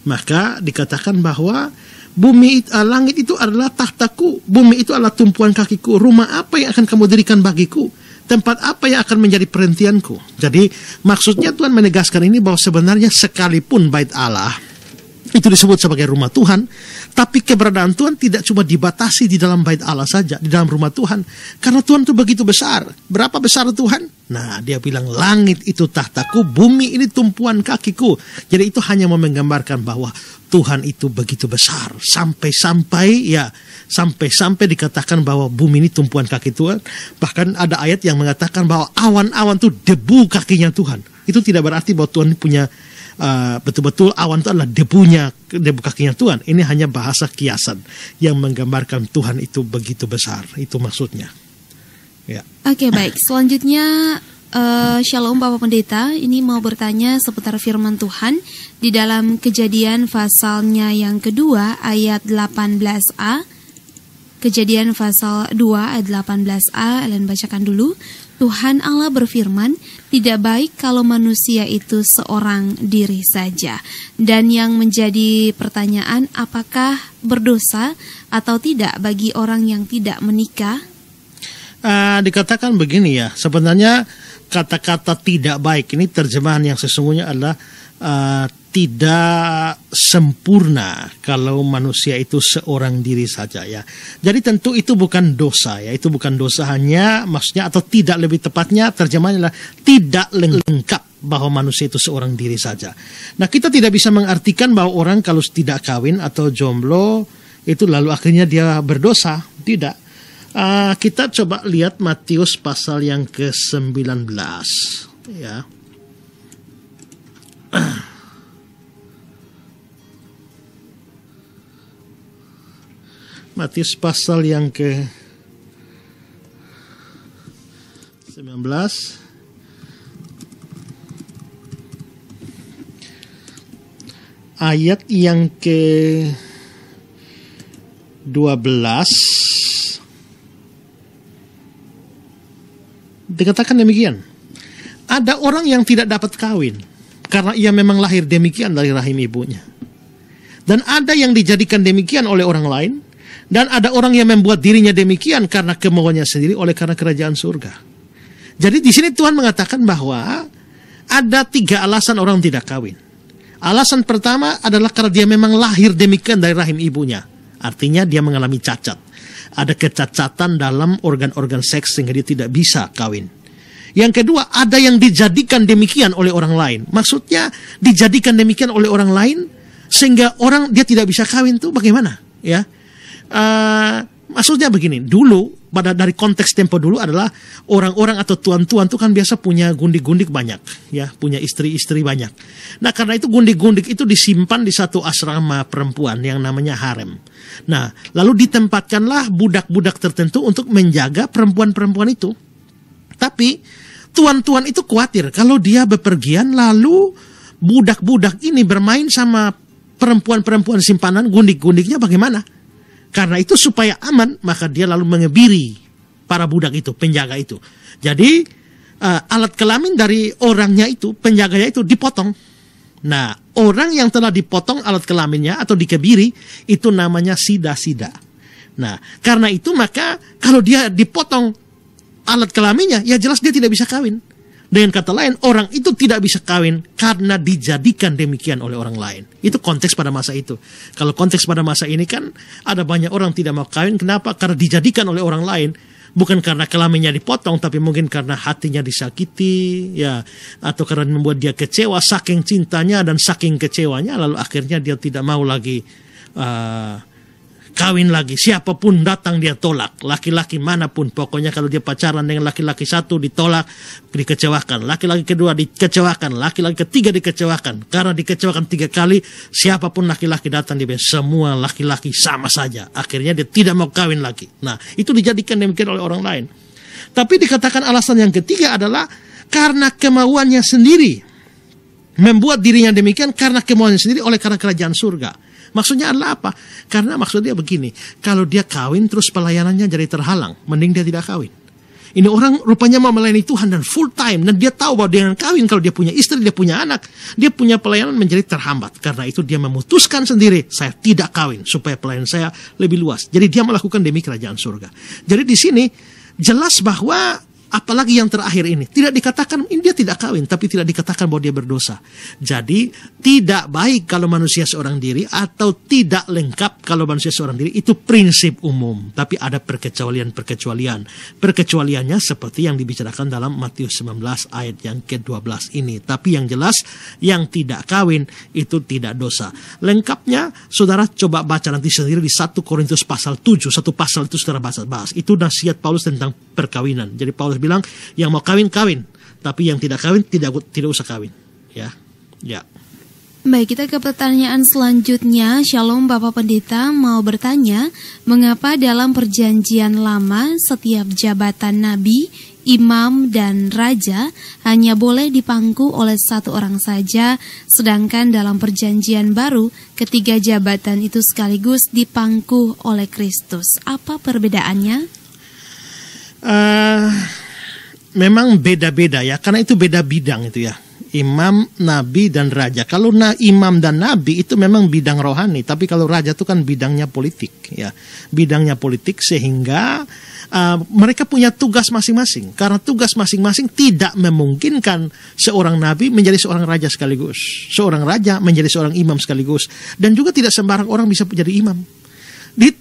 maka dikatakan bahwa bumi uh, langit itu adalah tahtaku, bumi itu adalah tumpuan kakiku, rumah apa yang akan kamu dirikan bagiku? tempat apa yang akan menjadi perhentianku? Jadi maksudnya Tuhan menegaskan ini bahwa sebenarnya sekalipun bait Allah itu disebut sebagai rumah Tuhan, tapi keberadaan Tuhan tidak cuma dibatasi di dalam bait Allah saja, di dalam rumah Tuhan, karena Tuhan itu begitu besar. Berapa besar Tuhan? Nah, dia bilang langit itu tahtaku, bumi ini tumpuan kakiku. Jadi itu hanya menggambarkan bahwa Tuhan itu begitu besar sampai-sampai ya sampai-sampai dikatakan bahwa bumi ini tumpuan kaki Tuhan. Bahkan ada ayat yang mengatakan bahwa awan-awan itu debu kakinya Tuhan. Itu tidak berarti bahwa Tuhan punya uh, betul-betul uh, awan itu adalah debunya debu kakinya Tuhan. Ini hanya bahasa kiasan yang menggambarkan Tuhan itu begitu besar. Itu maksudnya. Ya. Oke okay, baik. Selanjutnya uh, Shalom Bapak Pendeta ini mau bertanya seputar firman Tuhan di dalam kejadian pasalnya yang kedua ayat 18a. Kejadian pasal 2 ayat 18a, kalian bacakan dulu. Tuhan Allah berfirman, tidak baik kalau manusia itu seorang diri saja. Dan yang menjadi pertanyaan, apakah berdosa atau tidak bagi orang yang tidak menikah? uh, dikatakan begini ya, sebenarnya kata-kata tidak baik ini terjemahan yang sesungguhnya adalah uh, tidak sempurna kalau manusia itu seorang diri saja ya. Jadi tentu itu bukan dosa ya, itu bukan dosa hanya maksudnya atau tidak lebih tepatnya terjemahannya adalah tidak lengkap bahwa manusia itu seorang diri saja. Nah, kita tidak bisa mengartikan bahwa orang kalau tidak kawin atau jomblo itu lalu akhirnya dia berdosa, tidak. Uh, kita coba lihat Matius pasal yang ke-19 ya. Matius pasal yang ke 19 ayat yang ke 12 dikatakan demikian. Ada orang yang tidak dapat kawin karena ia memang lahir demikian dari rahim ibunya. Dan ada yang dijadikan demikian oleh orang lain dan ada orang yang membuat dirinya demikian karena kemauannya sendiri oleh karena kerajaan surga. Jadi di sini Tuhan mengatakan bahwa ada tiga alasan orang tidak kawin. Alasan pertama adalah karena dia memang lahir demikian dari rahim ibunya. Artinya dia mengalami cacat ada kecacatan dalam organ-organ seks sehingga dia tidak bisa kawin. Yang kedua, ada yang dijadikan demikian oleh orang lain. Maksudnya dijadikan demikian oleh orang lain sehingga orang dia tidak bisa kawin tuh bagaimana? Ya. Uh, Maksudnya begini, dulu pada dari konteks tempo dulu adalah orang-orang atau tuan-tuan itu kan biasa punya gundik-gundik banyak, ya, punya istri-istri banyak. Nah, karena itu gundik-gundik itu disimpan di satu asrama perempuan yang namanya harem. Nah, lalu ditempatkanlah budak-budak tertentu untuk menjaga perempuan-perempuan itu. Tapi tuan-tuan itu khawatir kalau dia bepergian lalu budak-budak ini bermain sama perempuan-perempuan simpanan gundik-gundiknya bagaimana? Karena itu supaya aman, maka dia lalu mengebiri para budak itu, penjaga itu. Jadi uh, alat kelamin dari orangnya itu, penjaganya itu dipotong. Nah, orang yang telah dipotong alat kelaminnya atau dikebiri itu namanya sida-sida. Nah, karena itu maka kalau dia dipotong alat kelaminnya, ya jelas dia tidak bisa kawin. Dengan kata lain, orang itu tidak bisa kawin karena dijadikan demikian oleh orang lain. Itu konteks pada masa itu. Kalau konteks pada masa ini kan ada banyak orang tidak mau kawin. Kenapa? Karena dijadikan oleh orang lain. Bukan karena kelaminnya dipotong, tapi mungkin karena hatinya disakiti, ya, atau karena membuat dia kecewa, saking cintanya dan saking kecewanya, lalu akhirnya dia tidak mau lagi uh, kawin lagi. Siapapun datang dia tolak. Laki-laki manapun. Pokoknya kalau dia pacaran dengan laki-laki satu ditolak, dikecewakan. Laki-laki kedua dikecewakan. Laki-laki ketiga dikecewakan. Karena dikecewakan tiga kali, siapapun laki-laki datang dia semua laki-laki sama saja. Akhirnya dia tidak mau kawin lagi. Nah, itu dijadikan demikian oleh orang lain. Tapi dikatakan alasan yang ketiga adalah karena kemauannya sendiri membuat dirinya demikian karena kemauannya sendiri oleh karena kerajaan surga. Maksudnya adalah apa? Karena maksudnya begini, kalau dia kawin terus pelayanannya jadi terhalang, mending dia tidak kawin. Ini orang rupanya mau melayani Tuhan dan full time dan dia tahu bahwa dengan kawin kalau dia punya istri, dia punya anak, dia punya pelayanan menjadi terhambat. Karena itu dia memutuskan sendiri, saya tidak kawin supaya pelayanan saya lebih luas. Jadi dia melakukan demi kerajaan surga. Jadi di sini jelas bahwa Apalagi yang terakhir ini, tidak dikatakan ini dia tidak kawin, tapi tidak dikatakan bahwa dia berdosa. Jadi tidak baik kalau manusia seorang diri atau tidak lengkap kalau manusia seorang diri itu prinsip umum, tapi ada perkecualian-perkecualian. Perkecualiannya seperti yang dibicarakan dalam Matius 19 ayat yang ke-12 ini. Tapi yang jelas yang tidak kawin itu tidak dosa. Lengkapnya saudara coba baca nanti sendiri di 1 Korintus pasal 7, satu pasal itu saudara bahas. bahas. Itu nasihat Paulus tentang perkawinan. Jadi Paulus bilang yang mau kawin kawin, tapi yang tidak kawin tidak tidak usah kawin. Ya, ya. Baik, kita ke pertanyaan selanjutnya. Shalom Bapak Pendeta mau bertanya, mengapa dalam perjanjian lama setiap jabatan nabi, imam, dan raja hanya boleh dipangku oleh satu orang saja, sedangkan dalam perjanjian baru ketiga jabatan itu sekaligus dipangku oleh Kristus. Apa perbedaannya? Uh, memang beda-beda ya, karena itu beda bidang itu ya. Imam, nabi, dan raja. Kalau na, imam dan nabi itu memang bidang rohani, tapi kalau raja itu kan bidangnya politik, ya, bidangnya politik sehingga uh, mereka punya tugas masing-masing. Karena tugas masing-masing tidak memungkinkan seorang nabi menjadi seorang raja sekaligus, seorang raja menjadi seorang imam sekaligus, dan juga tidak sembarang orang bisa menjadi imam. Di,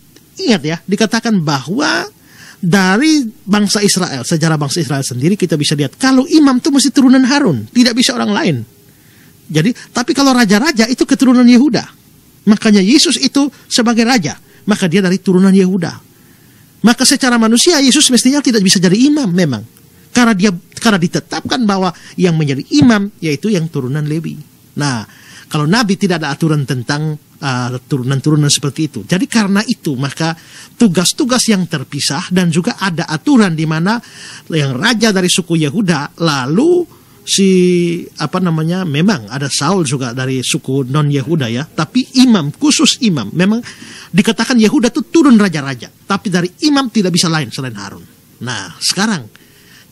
ingat ya, dikatakan bahwa dari bangsa Israel, sejarah bangsa Israel sendiri kita bisa lihat kalau imam itu mesti turunan Harun, tidak bisa orang lain. Jadi, tapi kalau raja-raja itu keturunan Yehuda. Makanya Yesus itu sebagai raja, maka dia dari turunan Yehuda. Maka secara manusia Yesus mestinya tidak bisa jadi imam memang. Karena dia karena ditetapkan bahwa yang menjadi imam yaitu yang turunan Lewi. Nah, kalau Nabi tidak ada aturan tentang uh, turunan-turunan seperti itu. Jadi karena itu maka tugas-tugas yang terpisah dan juga ada aturan di mana yang raja dari suku Yehuda lalu si apa namanya memang ada Saul juga dari suku non Yehuda ya tapi imam khusus imam memang dikatakan Yehuda itu turun raja-raja tapi dari imam tidak bisa lain selain Harun nah sekarang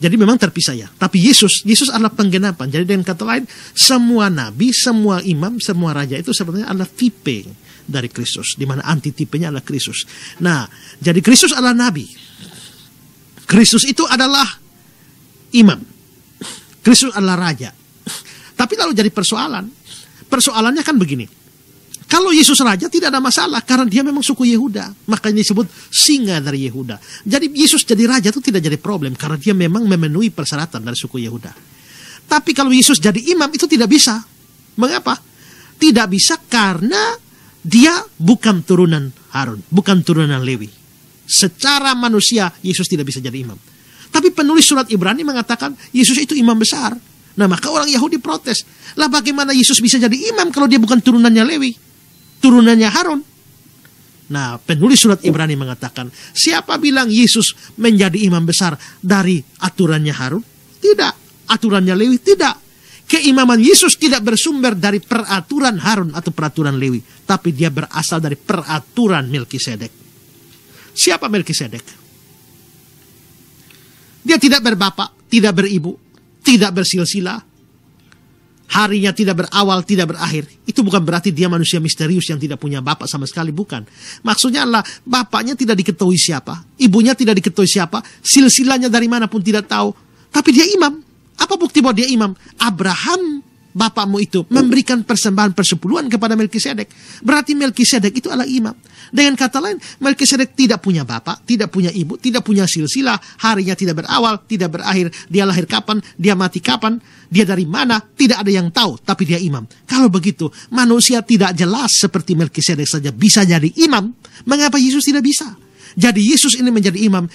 jadi memang terpisah ya. Tapi Yesus, Yesus adalah penggenapan. Jadi dengan kata lain, semua nabi, semua imam, semua raja itu sebenarnya adalah tipe dari Kristus. Di mana anti tipenya adalah Kristus. Nah, jadi Kristus adalah nabi. Kristus itu adalah imam. Kristus adalah raja. Tapi lalu jadi persoalan. Persoalannya kan begini kalau Yesus raja tidak ada masalah karena dia memang suku Yehuda. Makanya disebut singa dari Yehuda. Jadi Yesus jadi raja itu tidak jadi problem karena dia memang memenuhi persyaratan dari suku Yehuda. Tapi kalau Yesus jadi imam itu tidak bisa. Mengapa? Tidak bisa karena dia bukan turunan Harun, bukan turunan Lewi. Secara manusia Yesus tidak bisa jadi imam. Tapi penulis surat Ibrani mengatakan Yesus itu imam besar. Nah maka orang Yahudi protes. Lah bagaimana Yesus bisa jadi imam kalau dia bukan turunannya Lewi? turunannya Harun. Nah, penulis surat Ibrani mengatakan, siapa bilang Yesus menjadi imam besar dari aturannya Harun? Tidak. Aturannya Lewi? Tidak. Keimaman Yesus tidak bersumber dari peraturan Harun atau peraturan Lewi, tapi dia berasal dari peraturan Sedek. Siapa Sedek? Dia tidak berbapak, tidak beribu, tidak bersilsilah, harinya tidak berawal, tidak berakhir. Itu bukan berarti dia manusia misterius yang tidak punya bapak sama sekali, bukan. Maksudnya adalah bapaknya tidak diketahui siapa, ibunya tidak diketahui siapa, silsilanya dari mana pun tidak tahu. Tapi dia imam. Apa bukti bahwa dia imam? Abraham bapakmu itu memberikan persembahan persepuluhan kepada Melkisedek. Berarti Melkisedek itu adalah imam. Dengan kata lain, Melkisedek tidak punya bapak, tidak punya ibu, tidak punya silsilah, harinya tidak berawal, tidak berakhir, dia lahir kapan, dia mati kapan, dia dari mana, tidak ada yang tahu, tapi dia imam. Kalau begitu, manusia tidak jelas seperti Melkisedek saja bisa jadi imam, mengapa Yesus tidak bisa? Jadi Yesus ini menjadi imam.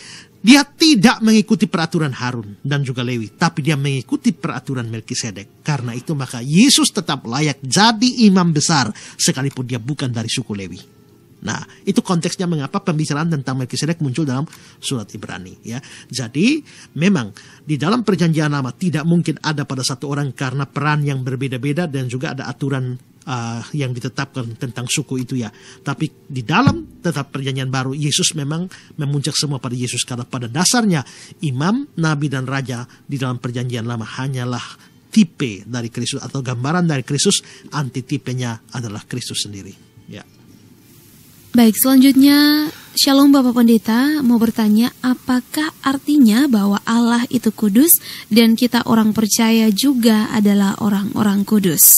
Dia tidak mengikuti peraturan Harun dan juga Lewi, tapi dia mengikuti peraturan Melkisedek. Karena itu maka Yesus tetap layak jadi imam besar, sekalipun dia bukan dari suku Lewi. Nah, itu konteksnya mengapa pembicaraan tentang Melkisedek muncul dalam surat Ibrani. Ya, jadi memang di dalam perjanjian lama tidak mungkin ada pada satu orang karena peran yang berbeda-beda dan juga ada aturan uh, yang ditetapkan tentang suku itu ya. Tapi di dalam tetap perjanjian baru Yesus memang memuncak semua pada Yesus karena pada dasarnya imam, nabi dan raja di dalam perjanjian lama hanyalah tipe dari Kristus atau gambaran dari Kristus, antitipenya adalah Kristus sendiri. Ya. Baik, selanjutnya Shalom Bapak Pendeta mau bertanya apakah artinya bahwa Allah itu kudus dan kita orang percaya juga adalah orang-orang kudus?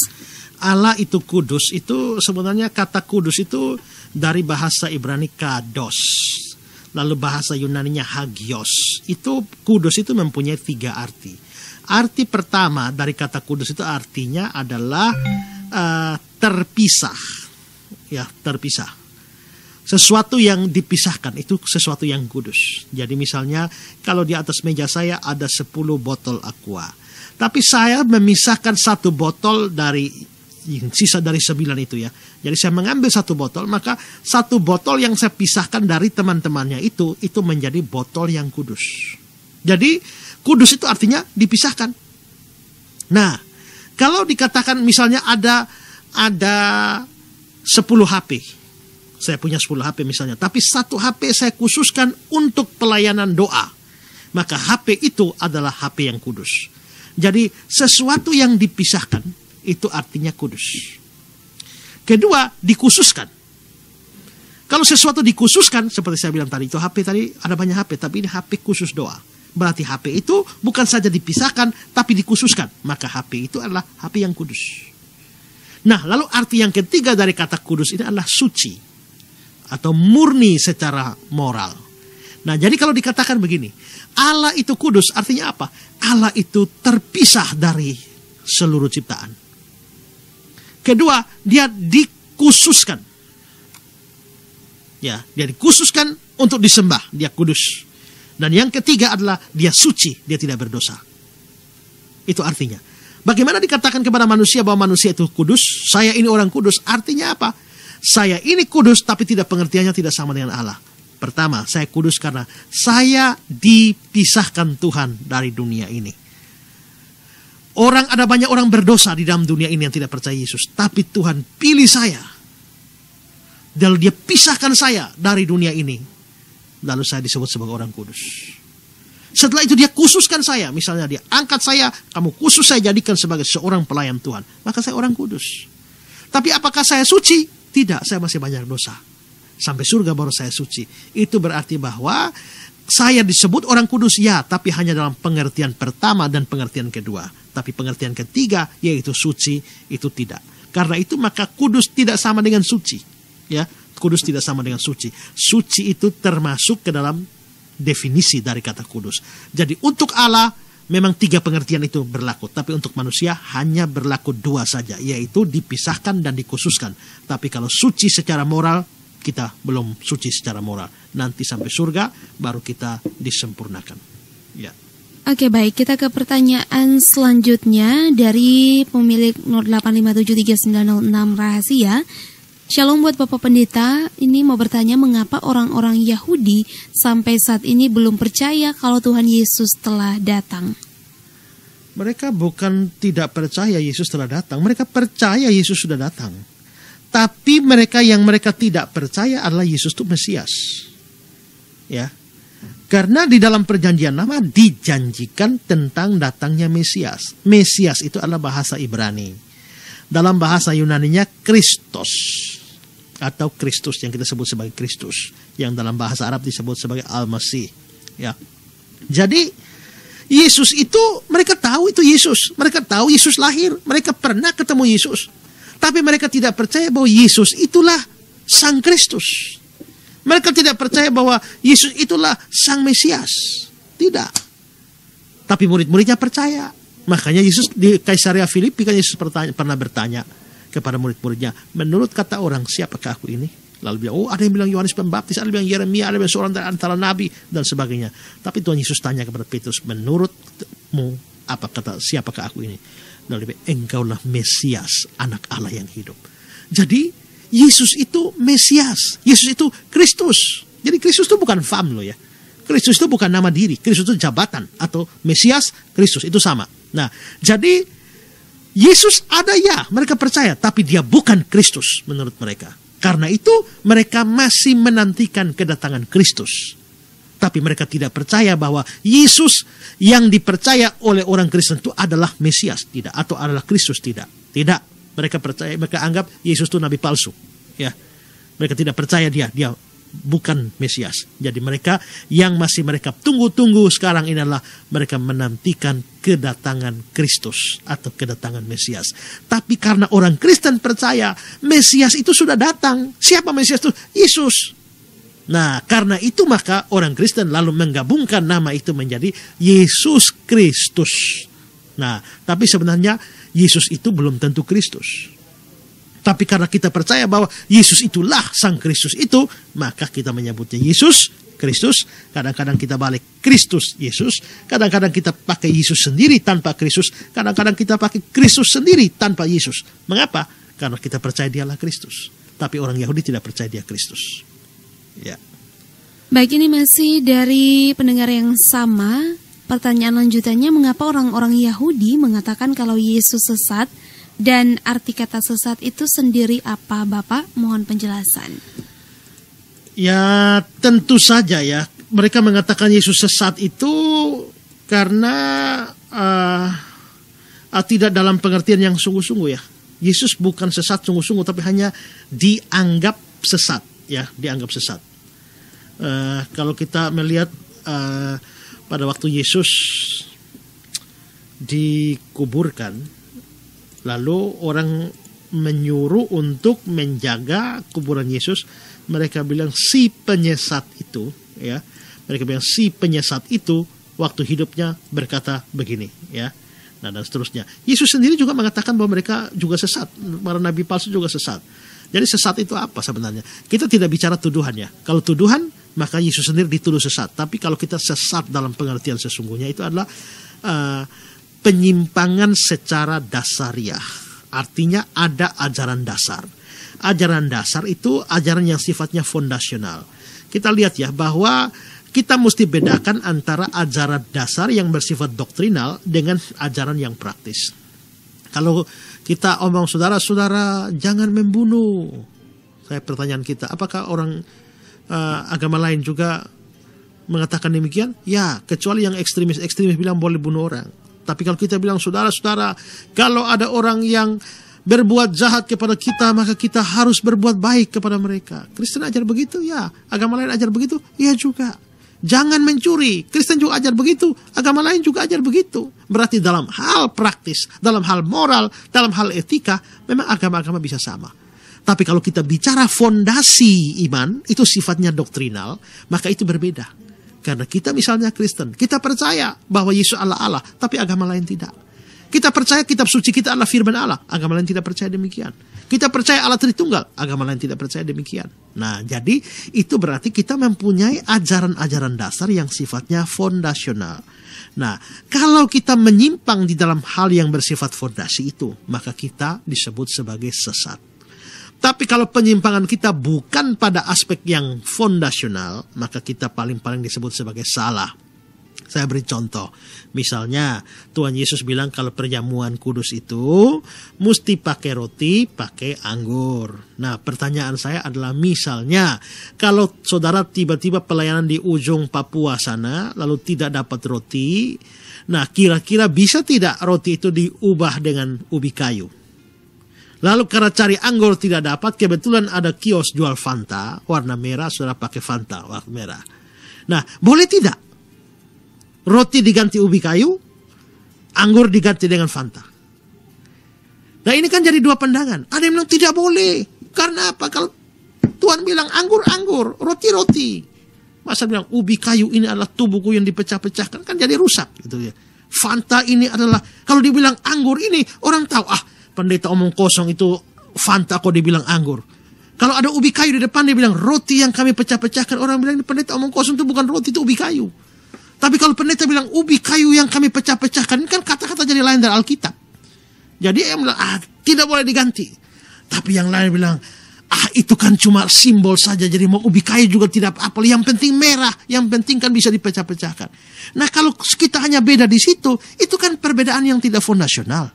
Allah itu kudus itu sebenarnya kata kudus itu dari bahasa Ibrani kados. Lalu bahasa Yunaninya hagios. Itu kudus itu mempunyai tiga arti. Arti pertama dari kata kudus itu artinya adalah uh, terpisah. Ya, terpisah. Sesuatu yang dipisahkan itu sesuatu yang kudus. Jadi misalnya kalau di atas meja saya ada 10 botol aqua. Tapi saya memisahkan satu botol dari yang sisa dari sembilan itu ya. Jadi saya mengambil satu botol, maka satu botol yang saya pisahkan dari teman-temannya itu, itu menjadi botol yang kudus. Jadi kudus itu artinya dipisahkan. Nah, kalau dikatakan misalnya ada ada 10 HP. Saya punya 10 HP misalnya, tapi satu HP saya khususkan untuk pelayanan doa. Maka HP itu adalah HP yang kudus. Jadi sesuatu yang dipisahkan itu artinya kudus. Kedua, dikhususkan. Kalau sesuatu dikhususkan, seperti saya bilang tadi, itu HP tadi, ada banyak HP, tapi ini HP khusus doa. Berarti HP itu bukan saja dipisahkan, tapi dikhususkan. Maka HP itu adalah HP yang kudus. Nah, lalu arti yang ketiga dari kata kudus ini adalah suci. Atau murni secara moral. Nah, jadi kalau dikatakan begini, Allah itu kudus, artinya apa? Allah itu terpisah dari seluruh ciptaan Kedua, dia dikhususkan. Ya, dia dikhususkan untuk disembah, dia kudus. Dan yang ketiga adalah dia suci, dia tidak berdosa. Itu artinya. Bagaimana dikatakan kepada manusia bahwa manusia itu kudus? Saya ini orang kudus, artinya apa? Saya ini kudus tapi tidak pengertiannya tidak sama dengan Allah. Pertama, saya kudus karena saya dipisahkan Tuhan dari dunia ini Orang ada banyak orang berdosa di dalam dunia ini yang tidak percaya Yesus, tapi Tuhan pilih saya. Lalu dia pisahkan saya dari dunia ini. Lalu saya disebut sebagai orang kudus. Setelah itu dia khususkan saya, misalnya dia angkat saya, kamu khusus saya jadikan sebagai seorang pelayan Tuhan, maka saya orang kudus. Tapi apakah saya suci? Tidak, saya masih banyak dosa. Sampai surga baru saya suci. Itu berarti bahwa saya disebut orang kudus ya, tapi hanya dalam pengertian pertama dan pengertian kedua. Tapi pengertian ketiga yaitu suci itu tidak. Karena itu maka kudus tidak sama dengan suci. Ya, kudus tidak sama dengan suci. Suci itu termasuk ke dalam definisi dari kata kudus. Jadi untuk Allah memang tiga pengertian itu berlaku, tapi untuk manusia hanya berlaku dua saja, yaitu dipisahkan dan dikhususkan. Tapi kalau suci secara moral kita belum suci secara moral. Nanti sampai surga baru kita disempurnakan. Ya. Oke baik, kita ke pertanyaan selanjutnya dari pemilik 08573906 rahasia. Shalom buat Bapak Pendeta, ini mau bertanya mengapa orang-orang Yahudi sampai saat ini belum percaya kalau Tuhan Yesus telah datang? Mereka bukan tidak percaya Yesus telah datang, mereka percaya Yesus sudah datang tapi mereka yang mereka tidak percaya adalah Yesus itu Mesias. Ya. Karena di dalam perjanjian lama dijanjikan tentang datangnya Mesias. Mesias itu adalah bahasa Ibrani. Dalam bahasa Yunaninya Kristus atau Kristus yang kita sebut sebagai Kristus yang dalam bahasa Arab disebut sebagai Al-Masih. Ya. Jadi Yesus itu mereka tahu itu Yesus, mereka tahu Yesus lahir, mereka pernah ketemu Yesus, tapi mereka tidak percaya bahwa Yesus itulah Sang Kristus. Mereka tidak percaya bahwa Yesus itulah Sang Mesias. Tidak. Tapi murid-muridnya percaya. Makanya Yesus di Kaisaria Filipi kan Yesus bertanya, pernah bertanya kepada murid-muridnya, menurut kata orang siapakah aku ini? Lalu dia, oh ada yang bilang Yohanes Pembaptis, ada yang bilang Yeremia, ada yang bilang seorang dari antara nabi dan sebagainya. Tapi Tuhan Yesus tanya kepada Petrus, menurutmu apa kata siapakah aku ini? lalu engkaulah Mesias, anak Allah yang hidup. Jadi Yesus itu Mesias, Yesus itu Kristus. Jadi Kristus itu bukan fam lo ya. Kristus itu bukan nama diri, Kristus itu jabatan atau Mesias, Kristus itu sama. Nah, jadi Yesus ada ya, mereka percaya, tapi dia bukan Kristus menurut mereka. Karena itu mereka masih menantikan kedatangan Kristus. Tapi mereka tidak percaya bahwa Yesus yang dipercaya oleh orang Kristen itu adalah Mesias, tidak. Atau adalah Kristus, tidak. Tidak. Mereka percaya, mereka anggap Yesus itu nabi palsu. Ya, mereka tidak percaya dia, dia bukan Mesias. Jadi mereka yang masih mereka tunggu-tunggu sekarang ini adalah mereka menantikan kedatangan Kristus atau kedatangan Mesias. Tapi karena orang Kristen percaya Mesias itu sudah datang. Siapa Mesias itu? Yesus. Nah, karena itu maka orang Kristen lalu menggabungkan nama itu menjadi Yesus Kristus. Nah, tapi sebenarnya Yesus itu belum tentu Kristus. Tapi karena kita percaya bahwa Yesus itulah Sang Kristus itu, maka kita menyebutnya Yesus Kristus. Kadang-kadang kita balik Kristus Yesus, kadang-kadang kita pakai Yesus sendiri tanpa Kristus, kadang-kadang kita pakai Kristus sendiri tanpa Yesus. Mengapa? Karena kita percaya dialah Kristus. Tapi orang Yahudi tidak percaya dia Kristus. Ya. Baik, ini masih dari pendengar yang sama. Pertanyaan lanjutannya, mengapa orang-orang Yahudi mengatakan kalau Yesus sesat dan arti kata sesat itu sendiri apa, Bapak? Mohon penjelasan. Ya, tentu saja ya. Mereka mengatakan Yesus sesat itu karena uh, tidak dalam pengertian yang sungguh-sungguh ya. Yesus bukan sesat sungguh-sungguh, tapi hanya dianggap sesat ya, dianggap sesat uh, kalau kita melihat uh, pada waktu Yesus dikuburkan, lalu orang menyuruh untuk menjaga kuburan Yesus, mereka bilang si penyesat itu, ya, mereka bilang si penyesat itu waktu hidupnya berkata begini, ya. Nah, dan seterusnya. Yesus sendiri juga mengatakan bahwa mereka juga sesat, para nabi palsu juga sesat. Jadi sesat itu apa sebenarnya? Kita tidak bicara tuduhan ya. Kalau tuduhan maka Yesus sendiri dituduh sesat. Tapi kalau kita sesat dalam pengertian sesungguhnya itu adalah uh, penyimpangan secara dasariah. Artinya ada ajaran dasar. Ajaran dasar itu ajaran yang sifatnya fondasional. Kita lihat ya bahwa kita mesti bedakan antara ajaran dasar yang bersifat doktrinal dengan ajaran yang praktis. Kalau kita omong saudara-saudara jangan membunuh. Saya pertanyaan kita, apakah orang uh, agama lain juga mengatakan demikian? Ya, kecuali yang ekstremis-ekstremis bilang boleh bunuh orang. Tapi kalau kita bilang, saudara-saudara, kalau ada orang yang berbuat jahat kepada kita, maka kita harus berbuat baik kepada mereka. Kristen ajar begitu, ya. Agama lain ajar begitu, ya juga. Jangan mencuri. Kristen juga ajar begitu. Agama lain juga ajar begitu. Berarti dalam hal praktis, dalam hal moral, dalam hal etika, memang agama-agama bisa sama. Tapi kalau kita bicara fondasi iman, itu sifatnya doktrinal, maka itu berbeda. Karena kita misalnya Kristen, kita percaya bahwa Yesus Allah Allah, tapi agama lain tidak. Kita percaya kitab suci kita adalah firman Allah, agama lain tidak percaya demikian. Kita percaya Allah Tritunggal, agama lain tidak percaya demikian. Nah, jadi itu berarti kita mempunyai ajaran-ajaran dasar yang sifatnya fondasional. Nah, kalau kita menyimpang di dalam hal yang bersifat fondasi itu, maka kita disebut sebagai sesat. Tapi kalau penyimpangan kita bukan pada aspek yang fondasional, maka kita paling-paling disebut sebagai salah. Saya beri contoh. Misalnya, Tuhan Yesus bilang kalau perjamuan kudus itu mesti pakai roti, pakai anggur. Nah, pertanyaan saya adalah misalnya, kalau saudara tiba-tiba pelayanan di ujung Papua sana, lalu tidak dapat roti, nah kira-kira bisa tidak roti itu diubah dengan ubi kayu? Lalu karena cari anggur tidak dapat, kebetulan ada kios jual Fanta, warna merah, sudah pakai Fanta, warna merah. Nah, boleh tidak? Roti diganti ubi kayu, anggur diganti dengan Fanta. Nah ini kan jadi dua pandangan. Ada yang bilang tidak boleh. Karena apa? Kalau Tuhan bilang anggur-anggur, roti-roti. Masa bilang ubi kayu ini adalah tubuhku yang dipecah-pecahkan kan jadi rusak gitu ya. Fanta ini adalah kalau dibilang anggur ini orang tahu ah pendeta omong kosong itu Fanta kok dibilang anggur. Kalau ada ubi kayu di depan dia bilang roti yang kami pecah-pecahkan. Orang bilang pendeta omong kosong itu bukan roti itu ubi kayu. Tapi kalau pendeta bilang ubi kayu yang kami pecah-pecahkan ini kan kata-kata jadi lain dari Alkitab. Jadi yang bilang ah tidak boleh diganti. Tapi yang lain bilang ah itu kan cuma simbol saja jadi mau ubi kayu juga tidak apa yang penting merah yang penting kan bisa dipecah-pecahkan. Nah kalau kita hanya beda di situ itu kan perbedaan yang tidak fondasional.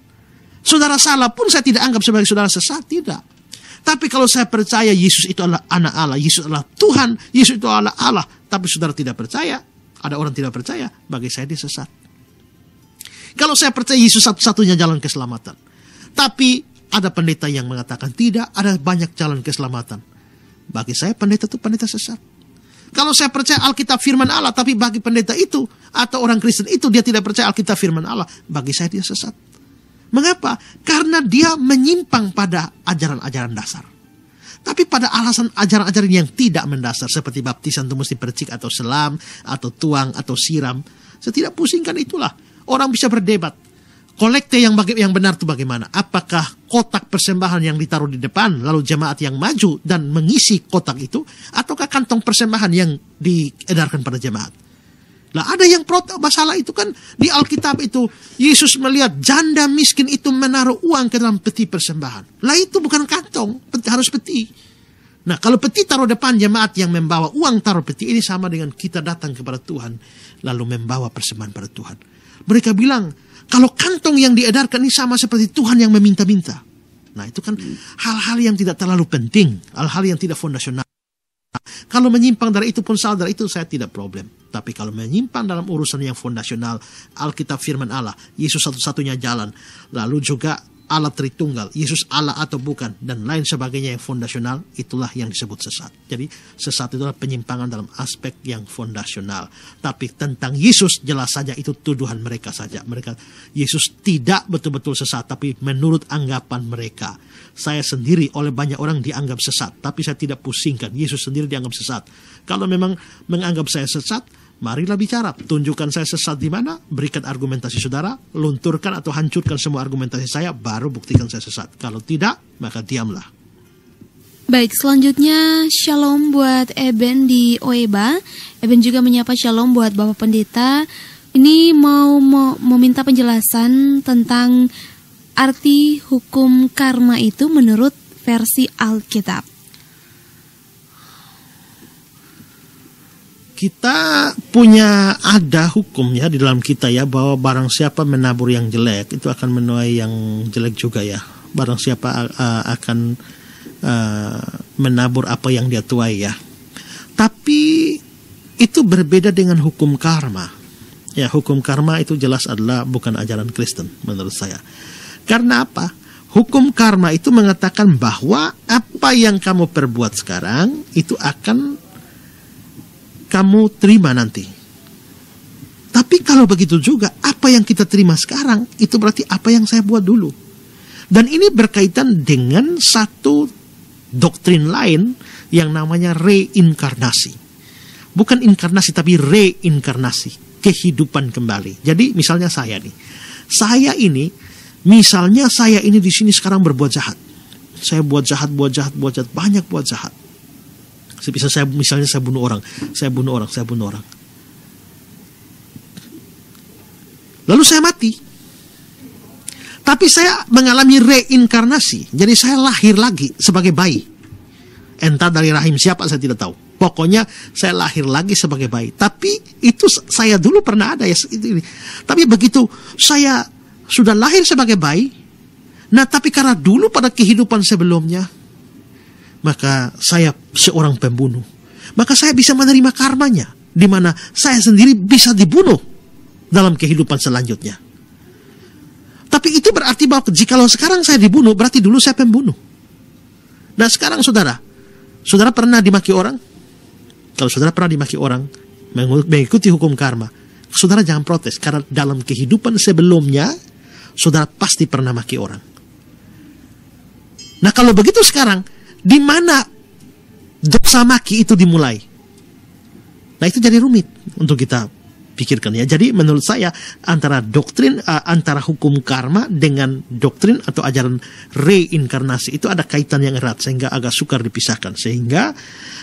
Saudara salah pun saya tidak anggap sebagai saudara sesat, tidak. Tapi kalau saya percaya Yesus itu adalah anak Allah, Yesus adalah Tuhan, Yesus itu adalah Allah, tapi saudara tidak percaya, ada orang tidak percaya, bagi saya dia sesat. Kalau saya percaya Yesus satu-satunya jalan keselamatan. Tapi ada pendeta yang mengatakan tidak, ada banyak jalan keselamatan. Bagi saya pendeta itu pendeta sesat. Kalau saya percaya Alkitab firman Allah, tapi bagi pendeta itu atau orang Kristen itu dia tidak percaya Alkitab firman Allah, bagi saya dia sesat. Mengapa? Karena dia menyimpang pada ajaran-ajaran dasar. Tapi pada alasan ajaran-ajaran yang tidak mendasar seperti baptisan itu mesti percik atau selam atau tuang atau siram. Setidak pusingkan itulah. Orang bisa berdebat. Kolekte yang baga- yang benar itu bagaimana? Apakah kotak persembahan yang ditaruh di depan lalu jemaat yang maju dan mengisi kotak itu ataukah kantong persembahan yang diedarkan pada jemaat? Lah ada yang protes masalah itu kan di Alkitab itu Yesus melihat janda miskin itu menaruh uang ke dalam peti persembahan. Lah itu bukan kantong, peti, harus peti. Nah kalau peti taruh depan jemaat yang membawa uang taruh peti ini sama dengan kita datang kepada Tuhan lalu membawa persembahan pada Tuhan. Mereka bilang kalau kantong yang diedarkan ini sama seperti Tuhan yang meminta-minta. Nah itu kan hal-hal yang tidak terlalu penting, hal-hal yang tidak fondasional. Kalau menyimpang dari itu pun saudara itu saya tidak problem. Tapi kalau menyimpang dalam urusan yang fondasional, Alkitab firman Allah, Yesus satu-satunya jalan. Lalu juga Allah Tritunggal, Yesus Allah atau bukan, dan lain sebagainya yang fondasional, itulah yang disebut sesat. Jadi sesat itu adalah penyimpangan dalam aspek yang fondasional. Tapi tentang Yesus jelas saja itu tuduhan mereka saja. Mereka Yesus tidak betul-betul sesat, tapi menurut anggapan mereka. Saya sendiri oleh banyak orang dianggap sesat, tapi saya tidak pusingkan. Yesus sendiri dianggap sesat. Kalau memang menganggap saya sesat, Marilah bicara, tunjukkan saya sesat di mana, berikan argumentasi saudara, lunturkan atau hancurkan semua argumentasi saya, baru buktikan saya sesat. Kalau tidak, maka diamlah. Baik, selanjutnya shalom buat Eben di Oeba. Eben juga menyapa shalom buat Bapak Pendeta. Ini mau, mau meminta penjelasan tentang arti hukum karma itu menurut versi Alkitab. kita punya ada hukum ya di dalam kita ya bahwa barang siapa menabur yang jelek itu akan menuai yang jelek juga ya. Barang siapa uh, akan uh, menabur apa yang dia tuai ya. Tapi itu berbeda dengan hukum karma. Ya, hukum karma itu jelas adalah bukan ajaran Kristen menurut saya. Karena apa? Hukum karma itu mengatakan bahwa apa yang kamu perbuat sekarang itu akan kamu terima nanti. Tapi kalau begitu juga, apa yang kita terima sekarang itu berarti apa yang saya buat dulu. Dan ini berkaitan dengan satu doktrin lain yang namanya reinkarnasi. Bukan inkarnasi tapi reinkarnasi, kehidupan kembali. Jadi misalnya saya nih. Saya ini misalnya saya ini di sini sekarang berbuat jahat. Saya buat jahat, buat jahat, buat jahat, banyak buat jahat bisa saya misalnya saya bunuh orang, saya bunuh orang, saya bunuh orang. Lalu saya mati. Tapi saya mengalami reinkarnasi. Jadi saya lahir lagi sebagai bayi. Entah dari rahim siapa saya tidak tahu. Pokoknya saya lahir lagi sebagai bayi. Tapi itu saya dulu pernah ada ya. Itu, ini. Tapi begitu saya sudah lahir sebagai bayi. Nah tapi karena dulu pada kehidupan sebelumnya maka saya seorang pembunuh. Maka saya bisa menerima karmanya, di mana saya sendiri bisa dibunuh dalam kehidupan selanjutnya. Tapi itu berarti bahwa jikalau sekarang saya dibunuh, berarti dulu saya pembunuh. Nah sekarang saudara, saudara pernah dimaki orang? Kalau saudara pernah dimaki orang, mengikuti hukum karma, saudara jangan protes, karena dalam kehidupan sebelumnya, saudara pasti pernah maki orang. Nah kalau begitu sekarang, di mana dosa maki itu dimulai. Nah itu jadi rumit untuk kita pikirkan ya. Jadi menurut saya antara doktrin uh, antara hukum karma dengan doktrin atau ajaran reinkarnasi itu ada kaitan yang erat sehingga agak sukar dipisahkan. Sehingga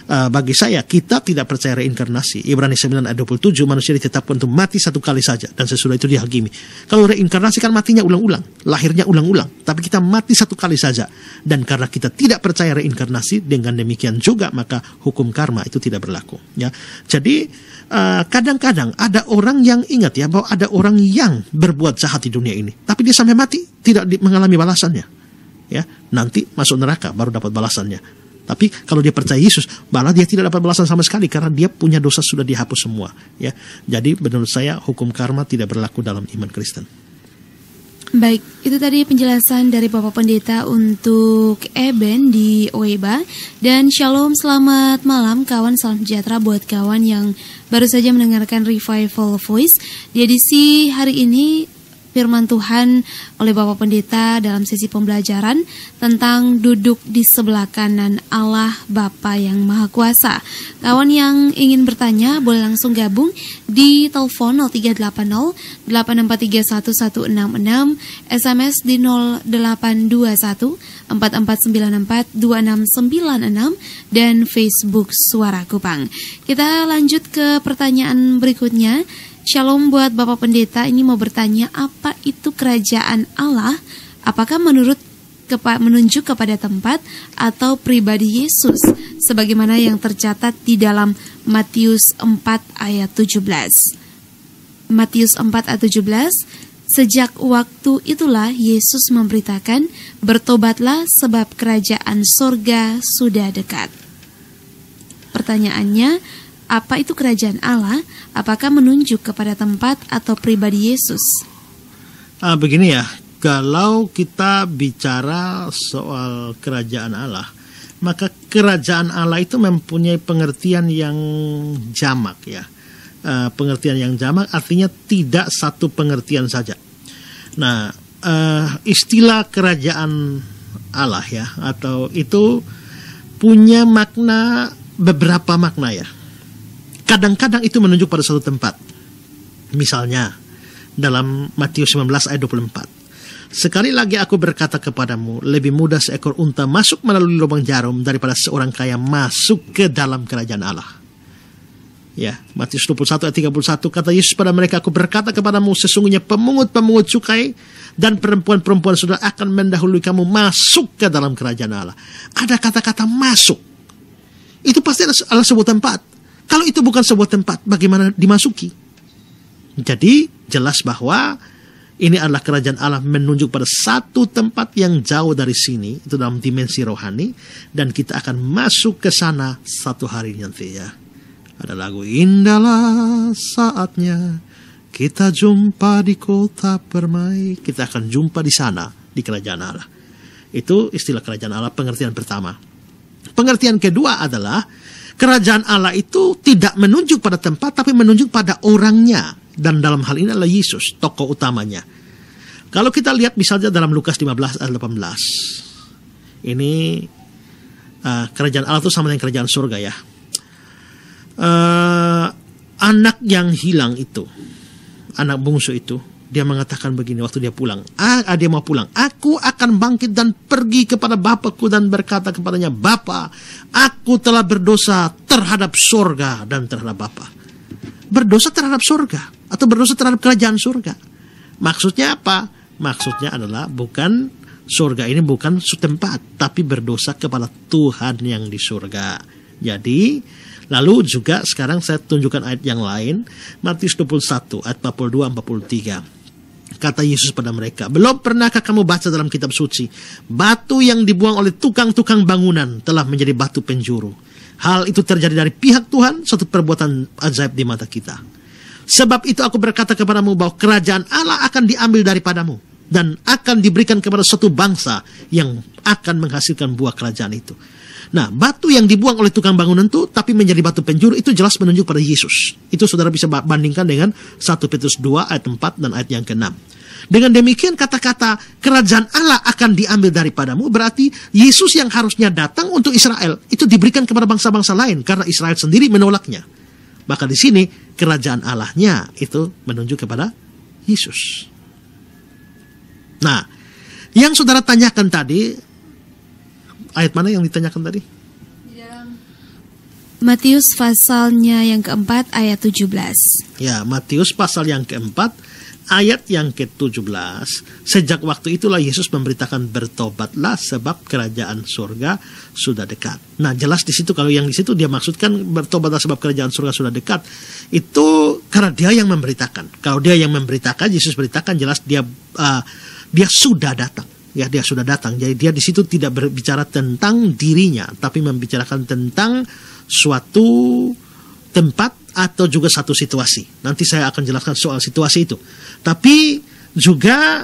uh, bagi saya kita tidak percaya reinkarnasi. Ibrani 9 ayat 27 manusia ditetapkan untuk mati satu kali saja dan sesudah itu dihakimi. Kalau reinkarnasi kan matinya ulang-ulang, lahirnya ulang-ulang, tapi kita mati satu kali saja. Dan karena kita tidak percaya reinkarnasi dengan demikian juga maka hukum karma itu tidak berlaku ya. Jadi Eh, kadang-kadang uh, ada orang yang ingat ya bahwa ada orang yang berbuat jahat di dunia ini, tapi dia sampai mati tidak mengalami balasannya. Ya, nanti masuk neraka baru dapat balasannya. Tapi kalau dia percaya Yesus, malah dia tidak dapat balasan sama sekali karena dia punya dosa sudah dihapus semua, ya. Jadi menurut saya hukum karma tidak berlaku dalam iman Kristen. Baik, itu tadi penjelasan dari Bapak Pendeta untuk Eben di Oeba Dan shalom, selamat malam kawan, salam sejahtera buat kawan yang baru saja mendengarkan Revival Voice Di edisi hari ini firman Tuhan oleh Bapak Pendeta dalam sesi pembelajaran tentang duduk di sebelah kanan Allah Bapa yang Maha Kuasa. Kawan yang ingin bertanya boleh langsung gabung di telepon 0380 8431166, SMS di 0821 4494 2696 dan Facebook Suara Kupang. Kita lanjut ke pertanyaan berikutnya Shalom buat Bapak Pendeta, ini mau bertanya apa itu kerajaan Allah? Apakah menurut kepa, menunjuk kepada tempat atau pribadi Yesus sebagaimana yang tercatat di dalam Matius 4 ayat 17. Matius 4 ayat 17 Sejak waktu itulah Yesus memberitakan, "Bertobatlah, sebab kerajaan sorga sudah dekat." Pertanyaannya, apa itu kerajaan Allah? Apakah menunjuk kepada tempat atau pribadi Yesus? Ah, begini ya, kalau kita bicara soal kerajaan Allah, maka kerajaan Allah itu mempunyai pengertian yang jamak ya. E, pengertian yang jamak artinya tidak satu pengertian saja. Nah, e, istilah kerajaan Allah ya atau itu punya makna beberapa makna ya. Kadang-kadang itu menunjuk pada satu tempat. Misalnya, dalam Matius 19 ayat 24. Sekali lagi aku berkata kepadamu, lebih mudah seekor unta masuk melalui lubang jarum daripada seorang kaya masuk ke dalam kerajaan Allah. Ya, Matius 21 ayat 31 kata Yesus pada mereka, aku berkata kepadamu, sesungguhnya pemungut-pemungut cukai dan perempuan-perempuan sudah akan mendahului kamu masuk ke dalam kerajaan Allah. Ada kata-kata masuk. Itu pasti adalah sebuah tempat kalau itu bukan sebuah tempat, bagaimana dimasuki? Jadi jelas bahwa ini adalah kerajaan Allah menunjuk pada satu tempat yang jauh dari sini, itu dalam dimensi rohani, dan kita akan masuk ke sana satu hari nanti ya. Ada lagu indahlah saatnya kita jumpa di kota permai. Kita akan jumpa di sana, di kerajaan Allah. Itu istilah kerajaan Allah pengertian pertama. Pengertian kedua adalah Kerajaan Allah itu tidak menunjuk pada tempat, tapi menunjuk pada orangnya. Dan dalam hal ini adalah Yesus, tokoh utamanya. Kalau kita lihat misalnya dalam Lukas 15 ayat 18. Ini uh, kerajaan Allah itu sama dengan kerajaan surga ya. Uh, anak yang hilang itu, anak bungsu itu, dia mengatakan begini waktu dia pulang, ah, ah, dia mau pulang, aku akan bangkit dan pergi kepada Bapakku dan berkata kepadanya, Bapa, aku telah berdosa terhadap surga dan terhadap Bapa. Berdosa terhadap surga atau berdosa terhadap kerajaan surga. Maksudnya apa? Maksudnya adalah bukan surga ini bukan setempat, tapi berdosa kepada Tuhan yang di surga. Jadi, Lalu juga sekarang saya tunjukkan ayat yang lain, Matius 21 ayat 42 43 kata Yesus pada mereka. Belum pernahkah kamu baca dalam kitab suci, batu yang dibuang oleh tukang-tukang bangunan telah menjadi batu penjuru. Hal itu terjadi dari pihak Tuhan, suatu perbuatan ajaib di mata kita. Sebab itu aku berkata kepadamu bahwa kerajaan Allah akan diambil daripadamu dan akan diberikan kepada suatu bangsa yang akan menghasilkan buah kerajaan itu. Nah, batu yang dibuang oleh tukang bangunan itu tapi menjadi batu penjuru itu jelas menunjuk pada Yesus. Itu saudara bisa bandingkan dengan 1 Petrus 2 ayat 4 dan ayat yang ke-6. Dengan demikian kata-kata kerajaan Allah akan diambil daripadamu berarti Yesus yang harusnya datang untuk Israel itu diberikan kepada bangsa-bangsa lain karena Israel sendiri menolaknya. Maka di sini kerajaan Allahnya itu menunjuk kepada Yesus. Nah, yang saudara tanyakan tadi ayat mana yang ditanyakan tadi? Matius pasalnya yang keempat ayat 17. Ya, Matius pasal yang keempat ayat yang ke-17. Sejak waktu itulah Yesus memberitakan bertobatlah sebab kerajaan surga sudah dekat. Nah, jelas di situ kalau yang di situ dia maksudkan bertobatlah sebab kerajaan surga sudah dekat. Itu karena dia yang memberitakan. Kalau dia yang memberitakan, Yesus beritakan jelas dia uh, dia sudah datang ya dia sudah datang. Jadi dia di situ tidak berbicara tentang dirinya, tapi membicarakan tentang suatu tempat atau juga satu situasi. Nanti saya akan jelaskan soal situasi itu. Tapi juga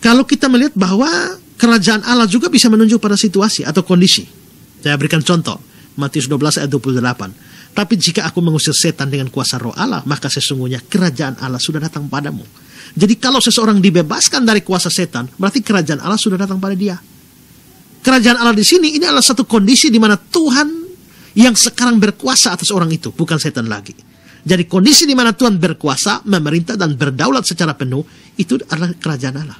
kalau kita melihat bahwa kerajaan Allah juga bisa menunjuk pada situasi atau kondisi. Saya berikan contoh, Matius 12 ayat 28. Tapi jika aku mengusir setan dengan kuasa roh Allah, maka sesungguhnya kerajaan Allah sudah datang padamu jadi kalau seseorang dibebaskan dari kuasa setan, berarti kerajaan Allah sudah datang pada dia. Kerajaan Allah di sini ini adalah satu kondisi di mana Tuhan yang sekarang berkuasa atas orang itu, bukan setan lagi. Jadi kondisi di mana Tuhan berkuasa, memerintah dan berdaulat secara penuh itu adalah kerajaan Allah.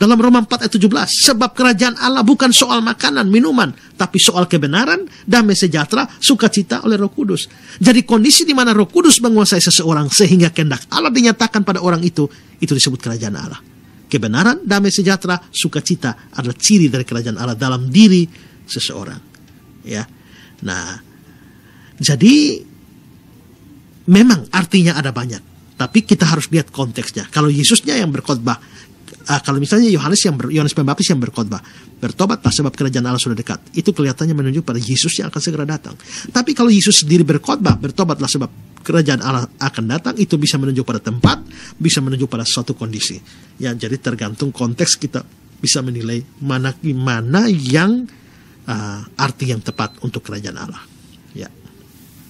Dalam Roma 4 ayat 17, sebab kerajaan Allah bukan soal makanan, minuman, tapi soal kebenaran, damai sejahtera, sukacita oleh Roh Kudus. Jadi kondisi di mana Roh Kudus menguasai seseorang sehingga kehendak Allah dinyatakan pada orang itu, itu disebut kerajaan Allah. Kebenaran, damai sejahtera, sukacita adalah ciri dari kerajaan Allah dalam diri seseorang. Ya. Nah, jadi memang artinya ada banyak, tapi kita harus lihat konteksnya. Kalau Yesusnya yang berkhotbah, uh, kalau misalnya Yohanes yang Yohanes Pembaptis yang berkhotbah, bertobatlah sebab kerajaan Allah sudah dekat. Itu kelihatannya menunjuk pada Yesus yang akan segera datang. Tapi kalau Yesus sendiri berkhotbah, bertobatlah sebab kerajaan Allah akan datang, itu bisa menunjuk pada tempat, bisa menunjuk pada suatu kondisi. Ya, jadi tergantung konteks kita bisa menilai mana mana yang uh, arti yang tepat untuk kerajaan Allah. Ya.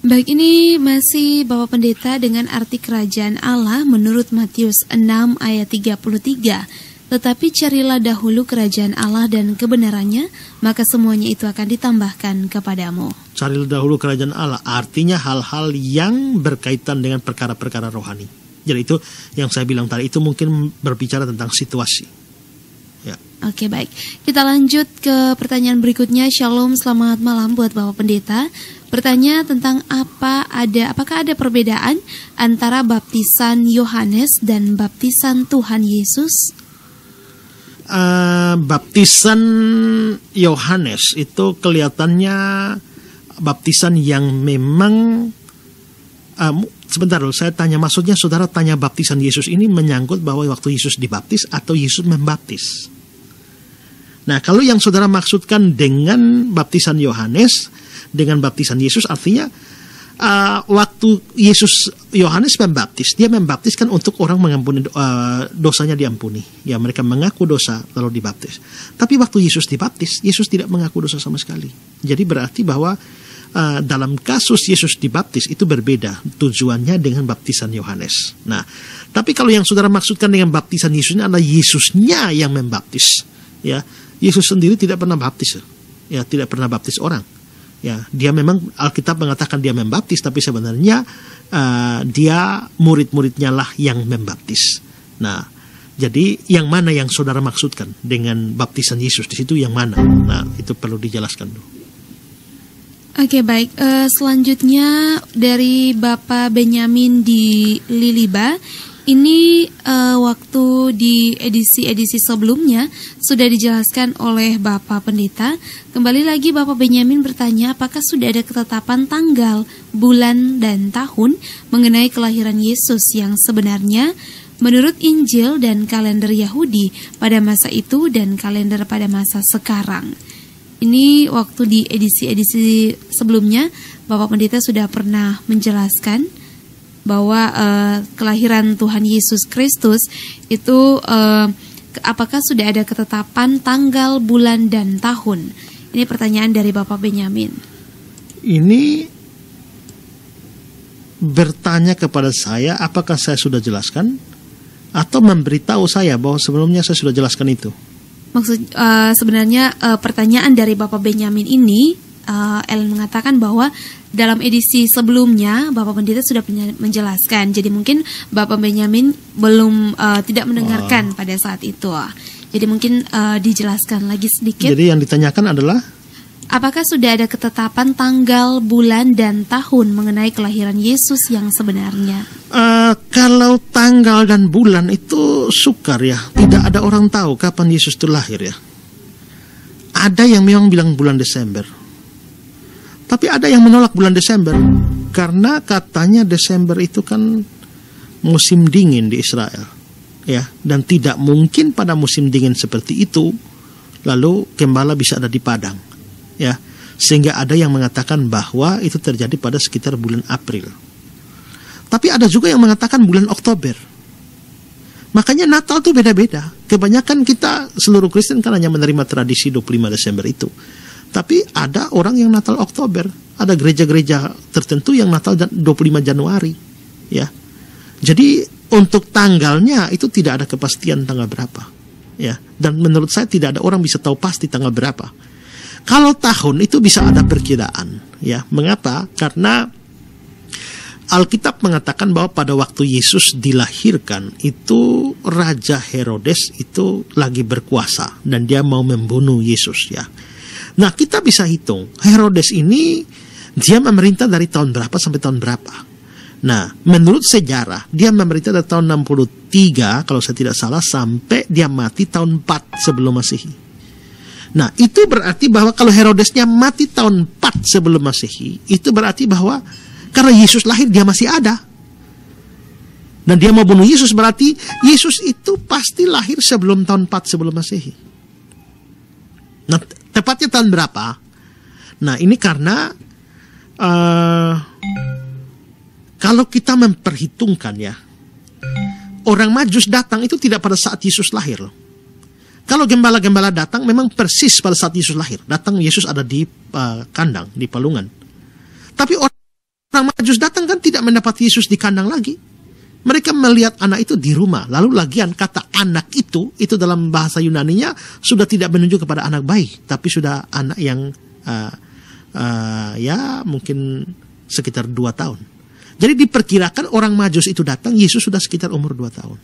Baik ini masih Bapak Pendeta dengan arti kerajaan Allah menurut Matius 6 ayat 33. Tetapi carilah dahulu kerajaan Allah dan kebenarannya, maka semuanya itu akan ditambahkan kepadamu. Carilah dahulu kerajaan Allah, artinya hal-hal yang berkaitan dengan perkara-perkara rohani. Jadi itu yang saya bilang tadi itu mungkin berbicara tentang situasi. Ya. Oke baik, kita lanjut ke pertanyaan berikutnya. Shalom, selamat malam buat Bapak Pendeta bertanya tentang apa ada apakah ada perbedaan antara baptisan Yohanes dan baptisan Tuhan Yesus? Uh, baptisan Yohanes itu kelihatannya baptisan yang memang uh, sebentar loh saya tanya maksudnya saudara tanya baptisan Yesus ini menyangkut bahwa waktu Yesus dibaptis atau Yesus membaptis. Nah, kalau yang saudara maksudkan dengan baptisan Yohanes, dengan baptisan Yesus artinya uh, waktu Yesus Yohanes membaptis dia membaptiskan untuk orang mengampuni uh, dosanya diampuni ya mereka mengaku dosa lalu dibaptis tapi waktu Yesus dibaptis Yesus tidak mengaku dosa sama sekali jadi berarti bahwa uh, dalam kasus Yesus dibaptis itu berbeda tujuannya dengan baptisan Yohanes. Nah, tapi kalau yang saudara maksudkan dengan baptisan Yesus ini adalah Yesusnya yang membaptis, ya Yesus sendiri tidak pernah baptis, ya tidak pernah baptis orang ya dia memang Alkitab mengatakan dia membaptis tapi sebenarnya uh, dia murid-muridnya lah yang membaptis nah jadi yang mana yang saudara maksudkan dengan baptisan Yesus di situ yang mana nah itu perlu dijelaskan dulu Oke okay, baik, uh, selanjutnya dari Bapak Benyamin di Liliba ini uh, waktu di edisi-edisi sebelumnya sudah dijelaskan oleh Bapak Pendeta. Kembali lagi Bapak Benyamin bertanya apakah sudah ada ketetapan tanggal, bulan, dan tahun mengenai kelahiran Yesus yang sebenarnya menurut Injil dan kalender Yahudi pada masa itu dan kalender pada masa sekarang. Ini waktu di edisi-edisi sebelumnya Bapak Pendeta sudah pernah menjelaskan bahwa uh, kelahiran Tuhan Yesus Kristus itu uh, apakah sudah ada ketetapan tanggal, bulan dan tahun? Ini pertanyaan dari Bapak Benyamin. Ini bertanya kepada saya apakah saya sudah jelaskan atau memberitahu saya bahwa sebelumnya saya sudah jelaskan itu. Maksud uh, sebenarnya uh, pertanyaan dari Bapak Benyamin ini uh, Ellen mengatakan bahwa dalam edisi sebelumnya Bapak Pendeta sudah menjelaskan. Jadi mungkin Bapak Benyamin belum uh, tidak mendengarkan oh. pada saat itu. Jadi mungkin uh, dijelaskan lagi sedikit. Jadi yang ditanyakan adalah apakah sudah ada ketetapan tanggal, bulan, dan tahun mengenai kelahiran Yesus yang sebenarnya? Uh, kalau tanggal dan bulan itu sukar ya, tidak ada orang tahu kapan Yesus itu lahir ya. Ada yang memang bilang bulan Desember, tapi ada yang menolak bulan Desember karena katanya Desember itu kan musim dingin di Israel. Ya, dan tidak mungkin pada musim dingin seperti itu lalu gembala bisa ada di padang. Ya. Sehingga ada yang mengatakan bahwa itu terjadi pada sekitar bulan April. Tapi ada juga yang mengatakan bulan Oktober. Makanya Natal tuh beda-beda. Kebanyakan kita seluruh Kristen kan hanya menerima tradisi 25 Desember itu. Tapi ada orang yang Natal Oktober, ada gereja-gereja tertentu yang Natal 25 Januari, ya. Jadi untuk tanggalnya itu tidak ada kepastian tanggal berapa, ya. Dan menurut saya tidak ada orang bisa tahu pasti tanggal berapa. Kalau tahun itu bisa ada perkiraan, ya. Mengapa? Karena Alkitab mengatakan bahwa pada waktu Yesus dilahirkan itu Raja Herodes itu lagi berkuasa dan dia mau membunuh Yesus ya. Nah, kita bisa hitung Herodes ini dia memerintah dari tahun berapa sampai tahun berapa. Nah, menurut sejarah dia memerintah dari tahun 63 kalau saya tidak salah sampai dia mati tahun 4 sebelum Masehi. Nah, itu berarti bahwa kalau Herodesnya mati tahun 4 sebelum Masehi, itu berarti bahwa karena Yesus lahir dia masih ada. Dan dia mau bunuh Yesus berarti Yesus itu pasti lahir sebelum tahun 4 sebelum Masehi. Nah, Tepatnya tahun berapa? Nah, ini karena uh, kalau kita memperhitungkan ya, orang Majus datang itu tidak pada saat Yesus lahir Kalau gembala-gembala datang memang persis pada saat Yesus lahir. Datang Yesus ada di uh, kandang, di palungan. Tapi orang, orang Majus datang kan tidak mendapat Yesus di kandang lagi. Mereka melihat anak itu di rumah. Lalu lagian kata anak itu, itu dalam bahasa Yunaninya sudah tidak menunjuk kepada anak bayi, tapi sudah anak yang uh, uh, ya mungkin sekitar dua tahun. Jadi diperkirakan orang majus itu datang, Yesus sudah sekitar umur dua tahun.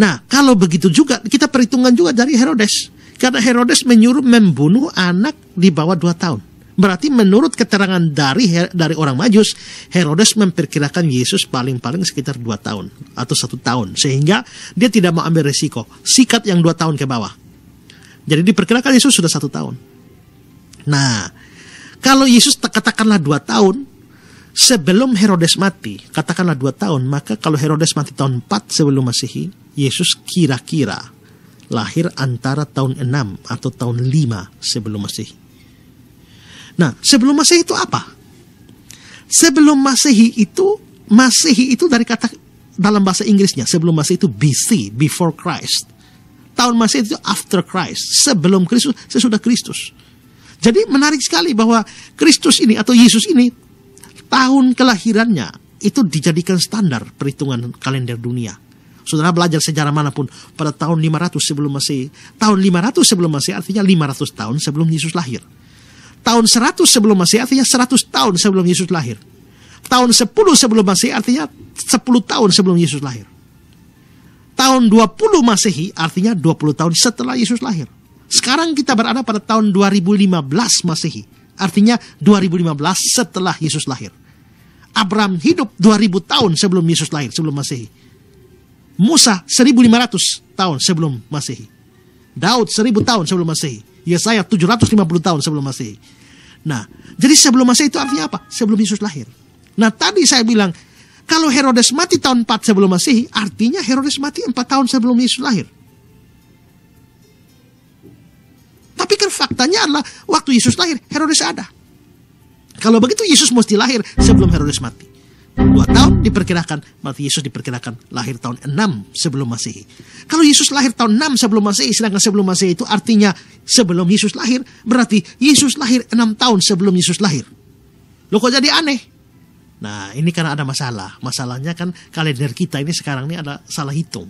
Nah, kalau begitu juga, kita perhitungan juga dari Herodes. Karena Herodes menyuruh membunuh anak di bawah dua tahun. Berarti menurut keterangan dari dari orang Majus, Herodes memperkirakan Yesus paling-paling sekitar dua tahun atau satu tahun, sehingga dia tidak mau ambil resiko. Sikat yang dua tahun ke bawah. Jadi diperkirakan Yesus sudah satu tahun. Nah, kalau Yesus katakanlah dua tahun, sebelum Herodes mati, katakanlah dua tahun, maka kalau Herodes mati tahun 4 sebelum masehi, Yesus kira-kira lahir antara tahun 6 atau tahun 5 sebelum masehi. Nah, sebelum Masehi itu apa? Sebelum Masehi itu, Masehi itu dari kata dalam bahasa Inggrisnya, sebelum Masehi itu BC, before Christ. Tahun Masehi itu after Christ, sebelum Kristus, sesudah Kristus. Jadi menarik sekali bahwa Kristus ini atau Yesus ini tahun kelahirannya itu dijadikan standar perhitungan kalender dunia. Saudara belajar sejarah manapun pada tahun 500 sebelum Masehi. Tahun 500 sebelum Masehi artinya 500 tahun sebelum Yesus lahir. Tahun 100 sebelum Masehi artinya 100 tahun sebelum Yesus lahir. Tahun 10 sebelum Masehi artinya 10 tahun sebelum Yesus lahir. Tahun 20 Masehi artinya 20 tahun setelah Yesus lahir. Sekarang kita berada pada tahun 2015 Masehi. Artinya 2015 setelah Yesus lahir. Abraham hidup 2000 tahun sebelum Yesus lahir, sebelum Masehi. Musa 1500 tahun sebelum Masehi. Daud 1000 tahun sebelum Masehi. Yesaya 750 tahun sebelum Masehi. Nah, jadi sebelum Masehi itu artinya apa? Sebelum Yesus lahir. Nah, tadi saya bilang kalau Herodes mati tahun 4 sebelum Masehi, artinya Herodes mati 4 tahun sebelum Yesus lahir. Tapi kan faktanya adalah waktu Yesus lahir, Herodes ada. Kalau begitu Yesus mesti lahir sebelum Herodes mati. Dua tahun diperkirakan, berarti Yesus diperkirakan lahir tahun 6 sebelum Masehi. Kalau Yesus lahir tahun 6 sebelum Masehi, sedangkan sebelum Masehi itu artinya sebelum Yesus lahir, berarti Yesus lahir 6 tahun sebelum Yesus lahir. Loh kok jadi aneh? Nah, ini karena ada masalah. Masalahnya kan kalender kita ini sekarang ini ada salah hitung.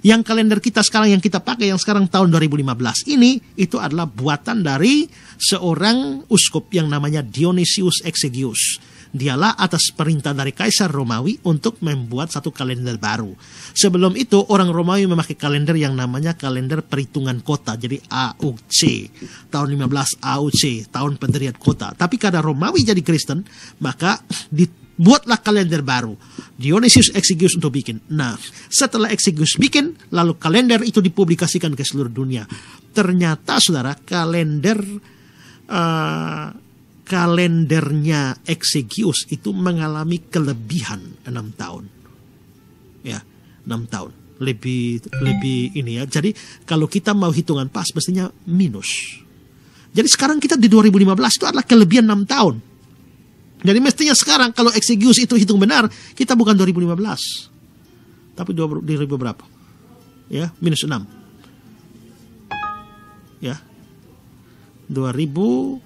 Yang kalender kita sekarang yang kita pakai yang sekarang tahun 2015 ini itu adalah buatan dari seorang uskup yang namanya Dionysius Exegius Dialah atas perintah dari Kaisar Romawi untuk membuat satu kalender baru. Sebelum itu, orang Romawi memakai kalender yang namanya kalender perhitungan kota, jadi AUC, tahun 15 AUC, tahun pendirian kota. Tapi karena Romawi jadi Kristen, maka dibuatlah kalender baru. Dionysius Exiguus untuk bikin. Nah, setelah Exiguus bikin, lalu kalender itu dipublikasikan ke seluruh dunia. Ternyata, saudara, kalender... Eh, kalendernya Exegius itu mengalami kelebihan enam tahun. Ya, enam tahun. Lebih lebih ini ya. Jadi kalau kita mau hitungan pas mestinya minus. Jadi sekarang kita di 2015 itu adalah kelebihan enam tahun. Jadi mestinya sekarang kalau Exegius itu hitung benar, kita bukan 2015. Tapi 2000 berapa? Ya, minus enam, Ya. 2000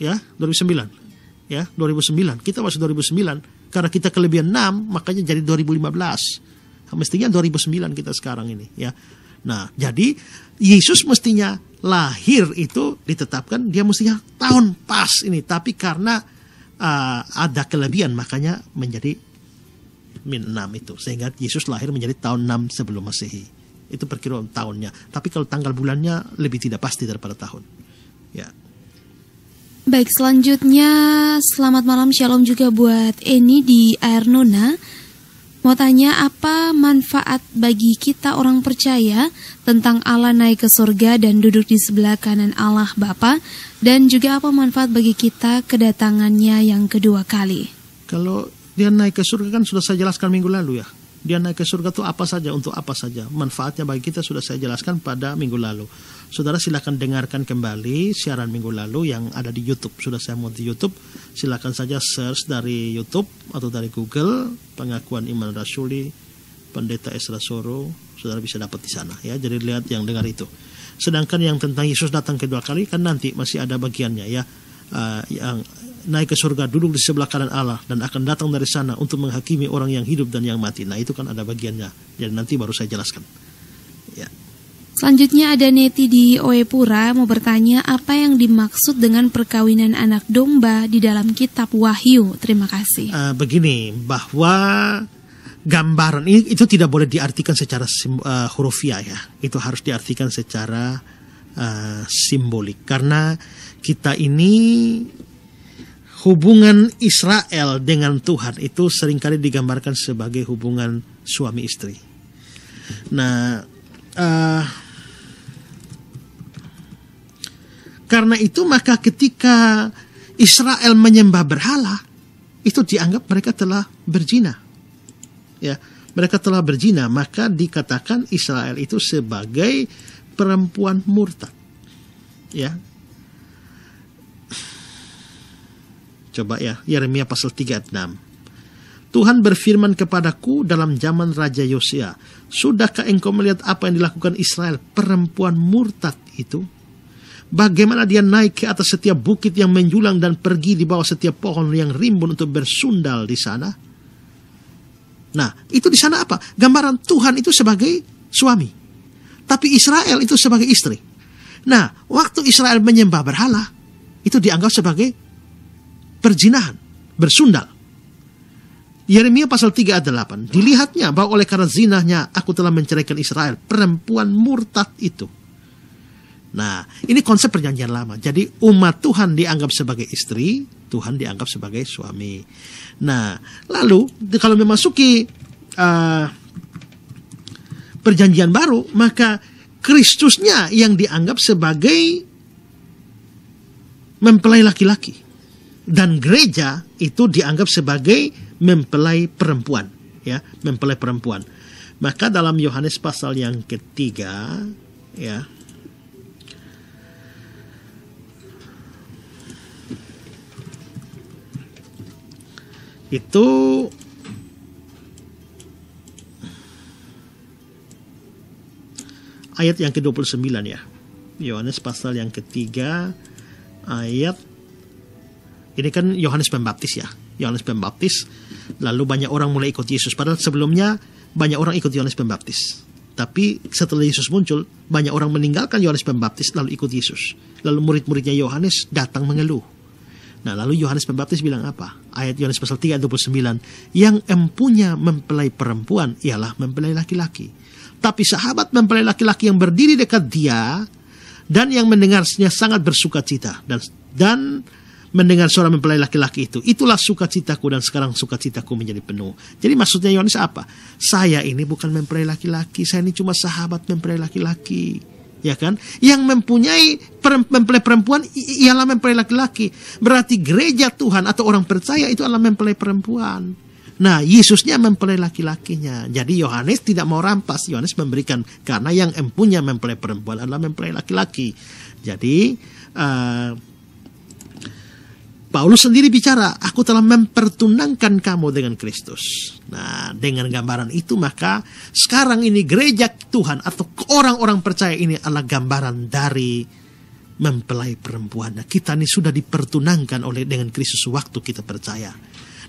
ya 2009 ya 2009 kita masuk 2009 karena kita kelebihan 6 makanya jadi 2015 nah, mestinya 2009 kita sekarang ini ya nah jadi Yesus mestinya lahir itu ditetapkan dia mestinya tahun pas ini tapi karena uh, ada kelebihan makanya menjadi min 6 itu sehingga Yesus lahir menjadi tahun 6 sebelum Masehi itu perkiraan tahunnya tapi kalau tanggal bulannya lebih tidak pasti daripada tahun ya Baik, selanjutnya selamat malam Shalom juga buat Eni di Air Nona. Mau tanya apa manfaat bagi kita orang percaya tentang Allah naik ke surga dan duduk di sebelah kanan Allah Bapa dan juga apa manfaat bagi kita kedatangannya yang kedua kali? Kalau dia naik ke surga kan sudah saya jelaskan minggu lalu ya. Dia naik ke surga itu apa saja untuk apa saja. Manfaatnya bagi kita sudah saya jelaskan pada minggu lalu. Saudara silakan dengarkan kembali siaran minggu lalu yang ada di YouTube. Sudah saya muat di YouTube, silakan saja search dari YouTube atau dari Google pengakuan iman rasuli pendeta Esra Soro. Saudara bisa dapat di sana ya. Jadi lihat yang dengar itu. Sedangkan yang tentang Yesus datang kedua kali kan nanti masih ada bagiannya ya. Uh, yang naik ke surga duduk di sebelah kanan Allah dan akan datang dari sana untuk menghakimi orang yang hidup dan yang mati. Nah itu kan ada bagiannya. Jadi nanti baru saya jelaskan. Ya. Selanjutnya ada Neti di Oepura mau bertanya apa yang dimaksud dengan perkawinan anak domba di dalam kitab Wahyu. Terima kasih. Uh, begini, bahwa gambaran ini itu tidak boleh diartikan secara uh, hurufiah ya. Itu harus diartikan secara uh, simbolik karena kita ini hubungan Israel dengan Tuhan itu seringkali digambarkan sebagai hubungan suami istri. Nah, uh, Karena itu maka ketika Israel menyembah berhala, itu dianggap mereka telah berzina. Ya, mereka telah berzina, maka dikatakan Israel itu sebagai perempuan murtad. Ya. Coba ya, Yeremia pasal 36. Tuhan berfirman kepadaku dalam zaman Raja Yosia, Sudahkah engkau melihat apa yang dilakukan Israel, perempuan murtad itu? Bagaimana dia naik ke atas setiap bukit yang menjulang dan pergi di bawah setiap pohon yang rimbun untuk bersundal di sana. Nah, itu di sana apa? Gambaran Tuhan itu sebagai suami. Tapi Israel itu sebagai istri. Nah, waktu Israel menyembah berhala, itu dianggap sebagai perzinahan, bersundal. Yeremia pasal 3 ayat 8. Dilihatnya bahwa oleh karena zinahnya aku telah menceraikan Israel, perempuan murtad itu. Nah, ini konsep perjanjian lama. Jadi umat Tuhan dianggap sebagai istri, Tuhan dianggap sebagai suami. Nah, lalu kalau memasuki uh, perjanjian baru, maka Kristusnya yang dianggap sebagai mempelai laki-laki dan gereja itu dianggap sebagai mempelai perempuan, ya, mempelai perempuan. Maka dalam Yohanes pasal yang ketiga, ya, itu ayat yang ke-29 ya. Yohanes pasal yang ketiga ayat ini kan Yohanes Pembaptis ya. Yohanes Pembaptis lalu banyak orang mulai ikut Yesus padahal sebelumnya banyak orang ikut Yohanes Pembaptis. Tapi setelah Yesus muncul, banyak orang meninggalkan Yohanes Pembaptis lalu ikut Yesus. Lalu murid-muridnya Yohanes datang mengeluh Nah, lalu Yohanes Pembaptis bilang apa? Ayat Yohanes pasal 3 29, yang empunya mempelai perempuan ialah mempelai laki-laki. Tapi sahabat mempelai laki-laki yang berdiri dekat dia dan yang mendengarnya sangat bersuka cita dan dan mendengar suara mempelai laki-laki itu. Itulah sukacitaku dan sekarang sukacitaku menjadi penuh. Jadi maksudnya Yohanes apa? Saya ini bukan mempelai laki-laki, saya ini cuma sahabat mempelai laki-laki ya kan? Yang mempunyai mempelai perempuan ialah mempelai laki-laki. Berarti gereja Tuhan atau orang percaya itu adalah mempelai perempuan. Nah, Yesusnya mempelai laki-lakinya. Jadi Yohanes tidak mau rampas, Yohanes memberikan karena yang empunya mempelai perempuan adalah mempelai laki-laki. Jadi uh, Paulus sendiri bicara, aku telah mempertunangkan kamu dengan Kristus. Nah, dengan gambaran itu maka sekarang ini gereja Tuhan atau orang-orang percaya ini adalah gambaran dari mempelai perempuan. Nah, kita ini sudah dipertunangkan oleh dengan Kristus waktu kita percaya.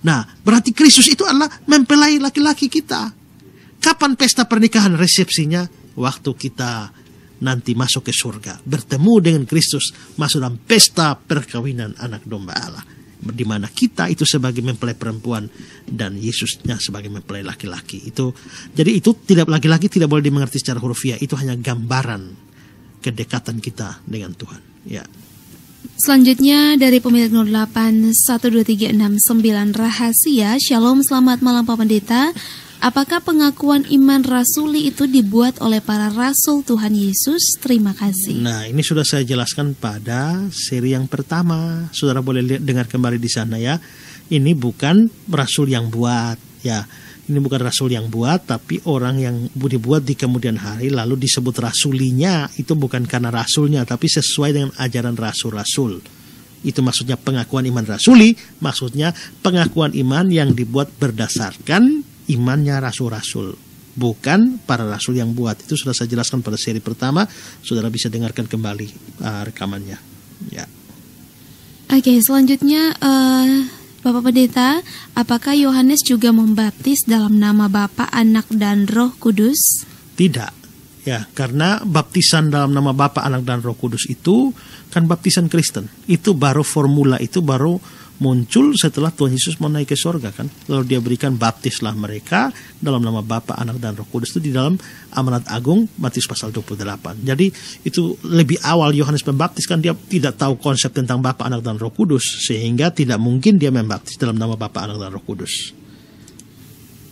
Nah, berarti Kristus itu adalah mempelai laki-laki kita. Kapan pesta pernikahan resepsinya? Waktu kita nanti masuk ke surga. Bertemu dengan Kristus masuk dalam pesta perkawinan anak domba Allah. Di mana kita itu sebagai mempelai perempuan dan Yesusnya sebagai mempelai laki-laki. Itu jadi itu tidak lagi-lagi tidak boleh dimengerti secara hurufiah. Itu hanya gambaran kedekatan kita dengan Tuhan. Ya. Selanjutnya dari pemilik 08 12369 rahasia. Shalom, selamat malam Pak Pendeta. Apakah pengakuan iman rasuli itu dibuat oleh para rasul Tuhan Yesus? Terima kasih. Nah, ini sudah saya jelaskan pada seri yang pertama. Saudara boleh lihat dengar kembali di sana ya. Ini bukan rasul yang buat ya. Ini bukan rasul yang buat, tapi orang yang dibuat di kemudian hari lalu disebut rasulinya itu bukan karena rasulnya, tapi sesuai dengan ajaran rasul-rasul itu maksudnya pengakuan iman rasuli, maksudnya pengakuan iman yang dibuat berdasarkan imannya rasul-rasul bukan para rasul yang buat itu sudah saya jelaskan pada seri pertama saudara bisa dengarkan kembali uh, rekamannya ya oke okay, selanjutnya uh... Bapak Pendeta, apakah Yohanes juga membaptis dalam nama Bapa, Anak, dan Roh Kudus? Tidak. Ya, karena baptisan dalam nama Bapa, Anak, dan Roh Kudus itu kan baptisan Kristen. Itu baru formula, itu baru muncul setelah Tuhan Yesus mau naik ke sorga kan. Lalu dia berikan baptislah mereka dalam nama Bapa, Anak dan Roh Kudus itu di dalam amanat agung Matius pasal 28. Jadi itu lebih awal Yohanes Pembaptis kan dia tidak tahu konsep tentang Bapa, Anak dan Roh Kudus sehingga tidak mungkin dia membaptis dalam nama Bapa, Anak dan Roh Kudus.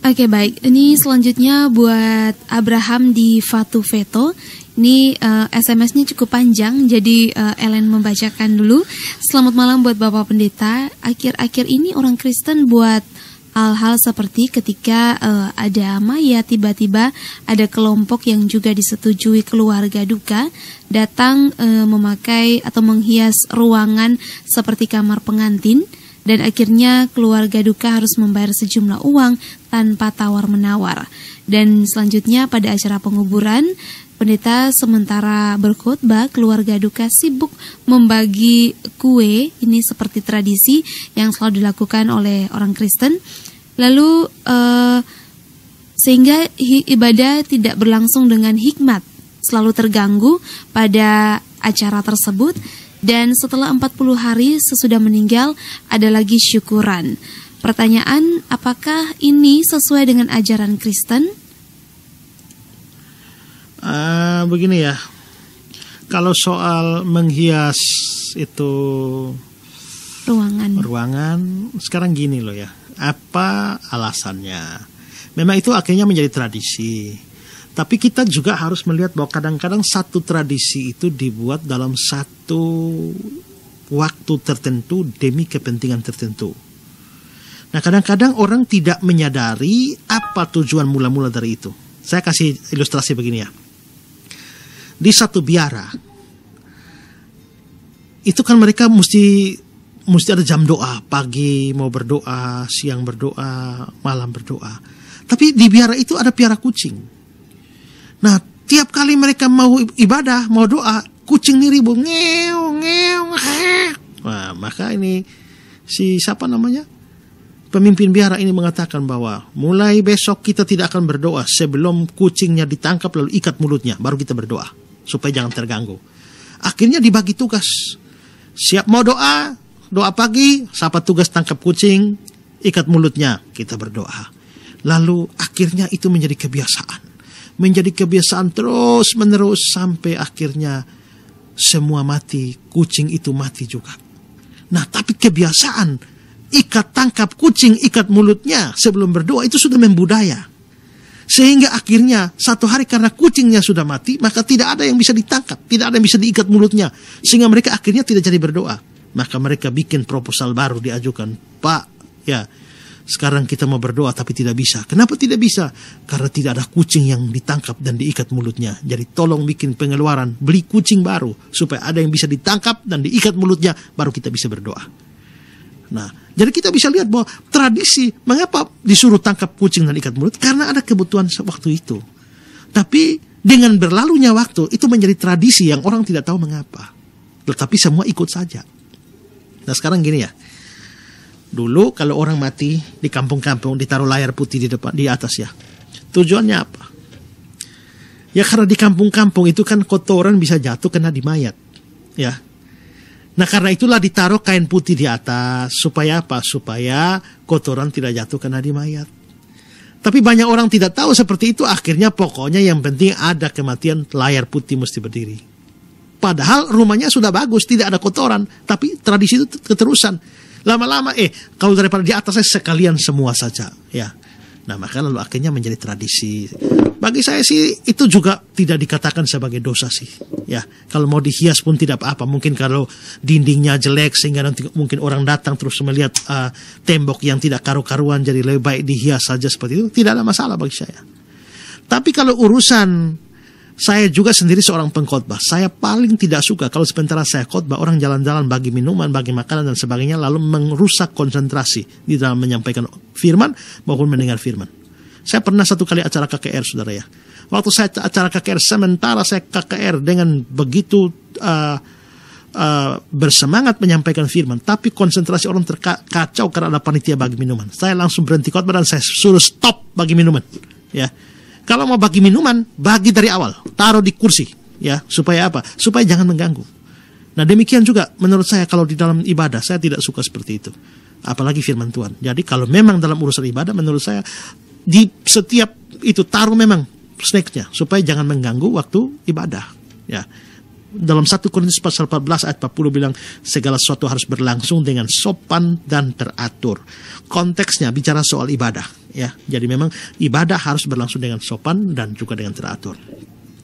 Oke okay, baik, ini selanjutnya buat Abraham di Fatu Veto. Ini uh, eh, SMS-nya cukup panjang, jadi uh, Ellen membacakan dulu. Selamat malam buat Bapak Pendeta. Akhir-akhir ini orang Kristen buat hal-hal seperti ketika uh, ada maya tiba-tiba ada kelompok yang juga disetujui keluarga duka datang uh, memakai atau menghias ruangan seperti kamar pengantin dan akhirnya keluarga duka harus membayar sejumlah uang tanpa tawar-menawar. Dan selanjutnya pada acara penguburan Pendeta sementara berkhotbah, keluarga duka sibuk membagi kue. Ini seperti tradisi yang selalu dilakukan oleh orang Kristen. Lalu eh, sehingga ibadah tidak berlangsung dengan hikmat, selalu terganggu pada acara tersebut dan setelah 40 hari sesudah meninggal ada lagi syukuran. Pertanyaan, apakah ini sesuai dengan ajaran Kristen? Eh, begini ya kalau soal menghias itu ruangan ruangan sekarang gini loh ya apa alasannya memang itu akhirnya menjadi tradisi tapi kita juga harus melihat bahwa kadang-kadang satu tradisi itu dibuat dalam satu waktu tertentu demi kepentingan tertentu. Nah, kadang-kadang orang tidak menyadari apa tujuan mula-mula dari itu. Saya kasih ilustrasi begini ya di satu biara itu kan mereka mesti mesti ada jam doa pagi mau berdoa siang berdoa malam berdoa tapi di biara itu ada piara kucing nah tiap kali mereka mau ibadah mau doa kucing ini ribu ngeong ngeong nah, maka ini si siapa namanya pemimpin biara ini mengatakan bahwa mulai besok kita tidak akan berdoa sebelum kucingnya ditangkap lalu ikat mulutnya baru kita berdoa supaya jangan terganggu. Akhirnya dibagi tugas. Siap mau doa, doa pagi, sapa tugas tangkap kucing, ikat mulutnya, kita berdoa. Lalu akhirnya itu menjadi kebiasaan. Menjadi kebiasaan terus menerus sampai akhirnya semua mati, kucing itu mati juga. Nah, tapi kebiasaan ikat tangkap kucing, ikat mulutnya sebelum berdoa itu sudah membudaya. Sehingga akhirnya satu hari karena kucingnya sudah mati, maka tidak ada yang bisa ditangkap, tidak ada yang bisa diikat mulutnya. Sehingga mereka akhirnya tidak jadi berdoa. Maka mereka bikin proposal baru diajukan. Pak, ya sekarang kita mau berdoa tapi tidak bisa. Kenapa tidak bisa? Karena tidak ada kucing yang ditangkap dan diikat mulutnya. Jadi tolong bikin pengeluaran, beli kucing baru supaya ada yang bisa ditangkap dan diikat mulutnya baru kita bisa berdoa. Nah, jadi kita bisa lihat bahwa tradisi mengapa disuruh tangkap kucing dan ikat mulut karena ada kebutuhan waktu itu. Tapi dengan berlalunya waktu itu menjadi tradisi yang orang tidak tahu mengapa. Tetapi semua ikut saja. Nah sekarang gini ya. Dulu kalau orang mati di kampung-kampung ditaruh layar putih di depan di atas ya. Tujuannya apa? Ya karena di kampung-kampung itu kan kotoran bisa jatuh kena di mayat. Ya. Nah karena itulah ditaruh kain putih di atas supaya apa? Supaya kotoran tidak jatuh kena di mayat. Tapi banyak orang tidak tahu seperti itu akhirnya pokoknya yang penting ada kematian layar putih mesti berdiri. Padahal rumahnya sudah bagus, tidak ada kotoran, tapi tradisi itu keterusan. Lama-lama eh kalau daripada di atasnya sekalian semua saja, ya. Nah, maka lalu akhirnya menjadi tradisi. Bagi saya sih itu juga tidak dikatakan sebagai dosa sih. Ya, kalau mau dihias pun tidak apa-apa. Mungkin kalau dindingnya jelek sehingga nanti mungkin orang datang terus melihat uh, tembok yang tidak karu-karuan jadi lebih baik dihias saja seperti itu, tidak ada masalah bagi saya. Tapi kalau urusan saya juga sendiri seorang pengkhotbah. Saya paling tidak suka kalau sementara saya khotbah orang jalan-jalan bagi minuman, bagi makanan dan sebagainya lalu merusak konsentrasi di dalam menyampaikan firman maupun mendengar firman. Saya pernah satu kali acara KKR, saudara ya. Waktu saya acara KKR, sementara saya KKR dengan begitu uh, uh, bersemangat menyampaikan firman, tapi konsentrasi orang terkacau karena ada panitia bagi minuman. Saya langsung berhenti khotbah dan saya suruh stop bagi minuman. Ya, kalau mau bagi minuman, bagi dari awal, taruh di kursi, ya, supaya apa? Supaya jangan mengganggu. Nah, demikian juga menurut saya kalau di dalam ibadah saya tidak suka seperti itu. Apalagi firman Tuhan. Jadi kalau memang dalam urusan ibadah menurut saya di setiap itu taruh memang snacknya supaya jangan mengganggu waktu ibadah, ya dalam satu Korintus pasal 14 ayat 40 bilang segala sesuatu harus berlangsung dengan sopan dan teratur. Konteksnya bicara soal ibadah ya. Jadi memang ibadah harus berlangsung dengan sopan dan juga dengan teratur.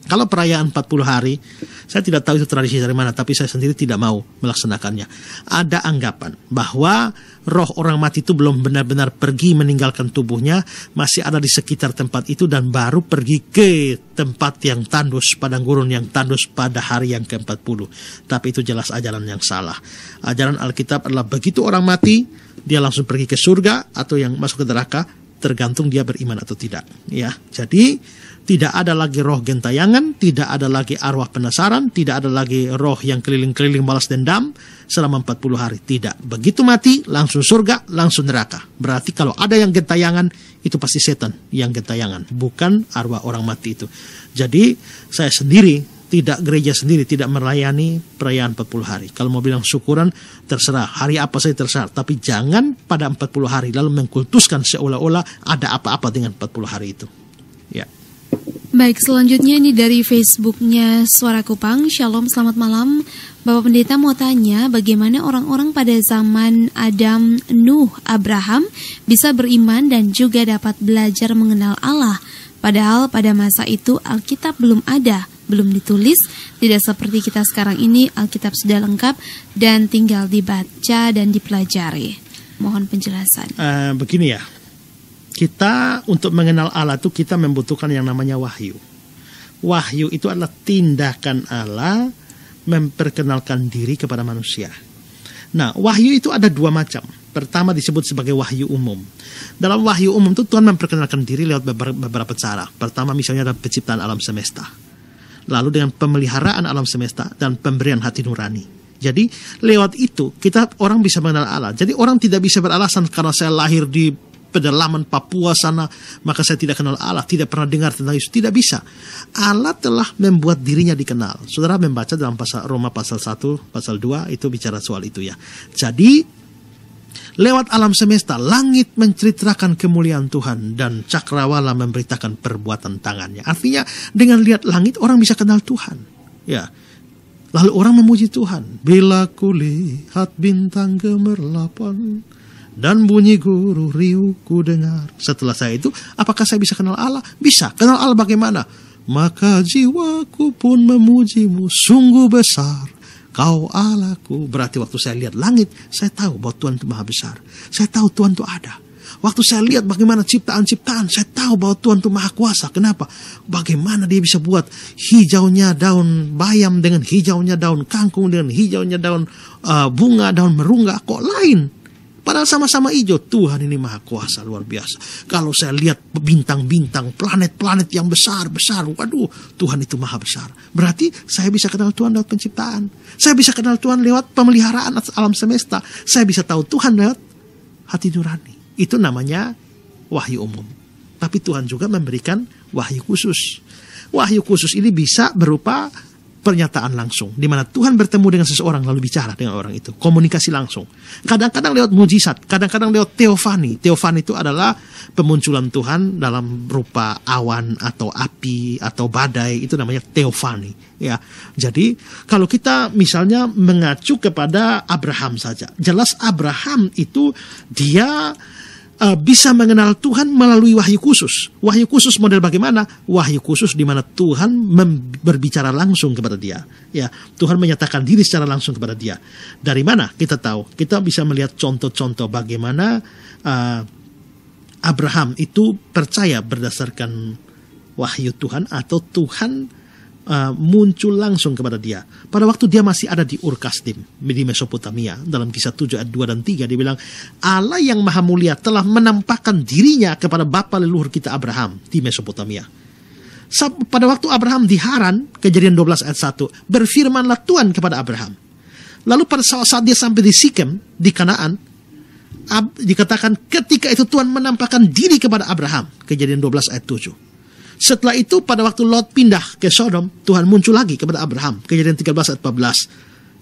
Kalau perayaan 40 hari, saya tidak tahu itu tradisi dari mana, tapi saya sendiri tidak mau melaksanakannya. Ada anggapan bahwa roh orang mati itu belum benar-benar pergi meninggalkan tubuhnya, masih ada di sekitar tempat itu dan baru pergi ke tempat yang tandus, padang gurun yang tandus pada hari yang ke-40. Tapi itu jelas ajaran yang salah. Ajaran Alkitab adalah begitu orang mati, dia langsung pergi ke surga atau yang masuk ke neraka, tergantung dia beriman atau tidak ya jadi tidak ada lagi roh gentayangan, tidak ada lagi arwah penasaran, tidak ada lagi roh yang keliling-keliling balas dendam selama 40 hari. Tidak. Begitu mati, langsung surga, langsung neraka. Berarti kalau ada yang gentayangan, itu pasti setan yang gentayangan, bukan arwah orang mati itu. Jadi, saya sendiri tidak gereja sendiri tidak melayani perayaan 40 hari. Kalau mau bilang syukuran terserah hari apa saya terserah, tapi jangan pada 40 hari lalu mengkultuskan seolah-olah ada apa-apa dengan 40 hari itu. Ya. Baik, selanjutnya ini dari Facebooknya Suara Kupang. Shalom, selamat malam. Bapak Pendeta mau tanya bagaimana orang-orang pada zaman Adam, Nuh, Abraham bisa beriman dan juga dapat belajar mengenal Allah. Padahal pada masa itu Alkitab belum ada belum ditulis, tidak seperti kita sekarang ini Alkitab sudah lengkap dan tinggal dibaca dan dipelajari. Mohon penjelasan. Uh, begini ya, kita untuk mengenal Allah itu kita membutuhkan yang namanya wahyu. Wahyu itu adalah tindakan Allah memperkenalkan diri kepada manusia. Nah, wahyu itu ada dua macam. Pertama disebut sebagai wahyu umum. Dalam wahyu umum itu Tuhan memperkenalkan diri lewat beberapa cara. Pertama misalnya ada penciptaan alam semesta lalu dengan pemeliharaan alam semesta dan pemberian hati nurani. Jadi lewat itu kita orang bisa mengenal Allah. Jadi orang tidak bisa beralasan karena saya lahir di pedalaman Papua sana maka saya tidak kenal Allah, tidak pernah dengar tentang Yesus, tidak bisa. Allah telah membuat dirinya dikenal. Saudara membaca dalam pasal Roma pasal 1, pasal 2 itu bicara soal itu ya. Jadi Lewat alam semesta, langit menceritakan kemuliaan Tuhan dan cakrawala memberitakan perbuatan tangannya. Artinya dengan lihat langit orang bisa kenal Tuhan. Ya. Lalu orang memuji Tuhan. Bila kulihat bintang gemerlapan dan bunyi guru riuku dengar. Setelah saya itu, apakah saya bisa kenal Allah? Bisa. Kenal Allah bagaimana? Maka jiwaku pun memujimu, sungguh besar Engkau Allahku. Berarti waktu saya lihat langit, saya tahu bahwa Tuhan itu maha besar. Saya tahu Tuhan itu ada. Waktu saya lihat bagaimana ciptaan-ciptaan, saya tahu bahwa Tuhan itu maha kuasa. Kenapa? Bagaimana dia bisa buat hijaunya daun bayam dengan hijaunya daun kangkung, dengan hijaunya daun uh, bunga, daun merungga. Kok lain? Padahal sama-sama hijau. Tuhan ini maha kuasa luar biasa. Kalau saya lihat bintang-bintang, planet-planet yang besar-besar, waduh, Tuhan itu maha besar. Berarti saya bisa kenal Tuhan lewat penciptaan. Saya bisa kenal Tuhan lewat pemeliharaan alam semesta. Saya bisa tahu Tuhan lewat hati nurani. Itu namanya wahyu umum. Tapi Tuhan juga memberikan wahyu khusus. Wahyu khusus ini bisa berupa pernyataan langsung, di mana Tuhan bertemu dengan seseorang lalu bicara dengan orang itu, komunikasi langsung. Kadang-kadang lewat mujizat, kadang-kadang lewat teofani. Teofani itu adalah pemunculan Tuhan dalam rupa awan atau api atau badai, itu namanya teofani. Ya, jadi kalau kita misalnya mengacu kepada Abraham saja, jelas Abraham itu dia uh, bisa mengenal Tuhan melalui wahyu khusus. Wahyu khusus model bagaimana? Wahyu khusus di mana Tuhan berbicara langsung kepada dia. Ya, Tuhan menyatakan diri secara langsung kepada dia. Dari mana kita tahu? Kita bisa melihat contoh-contoh bagaimana uh, Abraham itu percaya berdasarkan wahyu Tuhan atau Tuhan uh, muncul langsung kepada dia. Pada waktu dia masih ada di Urkastim, di Mesopotamia, dalam kisah 7 ayat 2 dan 3, dia bilang, Allah yang maha mulia telah menampakkan dirinya kepada bapa leluhur kita Abraham di Mesopotamia. Pada waktu Abraham di Haran, kejadian 12 ayat 1, berfirmanlah Tuhan kepada Abraham. Lalu pada saat dia sampai di Sikem, di Kanaan, dikatakan ketika itu Tuhan menampakkan diri kepada Abraham. Kejadian 12 ayat 7 setelah itu pada waktu Lot pindah ke Sodom, Tuhan muncul lagi kepada Abraham. Kejadian 13 ayat 14.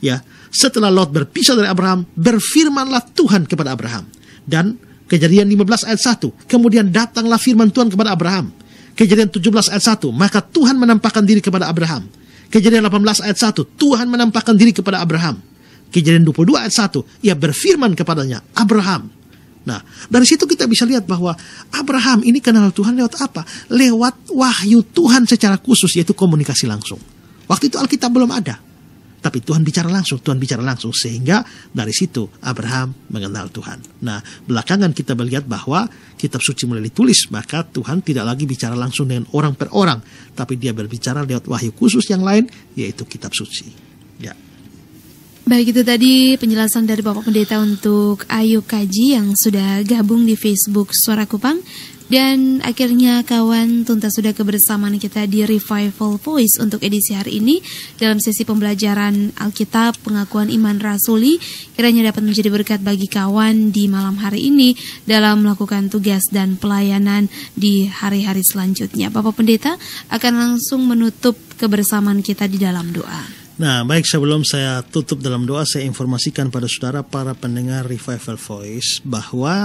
Ya, setelah Lot berpisah dari Abraham, berfirmanlah Tuhan kepada Abraham. Dan kejadian 15 ayat 1, kemudian datanglah firman Tuhan kepada Abraham. Kejadian 17 ayat 1, maka Tuhan menampakkan diri kepada Abraham. Kejadian 18 ayat 1, Tuhan menampakkan diri kepada Abraham. Kejadian 22 ayat 1, ia berfirman kepadanya, Abraham. Nah, dari situ kita bisa lihat bahwa Abraham ini kenal Tuhan lewat apa? Lewat wahyu Tuhan secara khusus, yaitu komunikasi langsung. Waktu itu Alkitab belum ada. Tapi Tuhan bicara langsung, Tuhan bicara langsung. Sehingga dari situ Abraham mengenal Tuhan. Nah, belakangan kita melihat bahwa kitab suci mulai ditulis, maka Tuhan tidak lagi bicara langsung dengan orang per orang. Tapi dia berbicara lewat wahyu khusus yang lain, yaitu kitab suci. Baik itu tadi penjelasan dari Bapak Pendeta untuk Ayu Kaji yang sudah gabung di Facebook Suara Kupang dan akhirnya kawan tuntas sudah kebersamaan kita di Revival Voice untuk edisi hari ini dalam sesi pembelajaran Alkitab pengakuan iman rasuli kiranya dapat menjadi berkat bagi kawan di malam hari ini dalam melakukan tugas dan pelayanan di hari-hari selanjutnya. Bapak Pendeta akan langsung menutup kebersamaan kita di dalam doa. Nah, baik sebelum saya tutup dalam doa, saya informasikan pada saudara para pendengar Revival Voice bahwa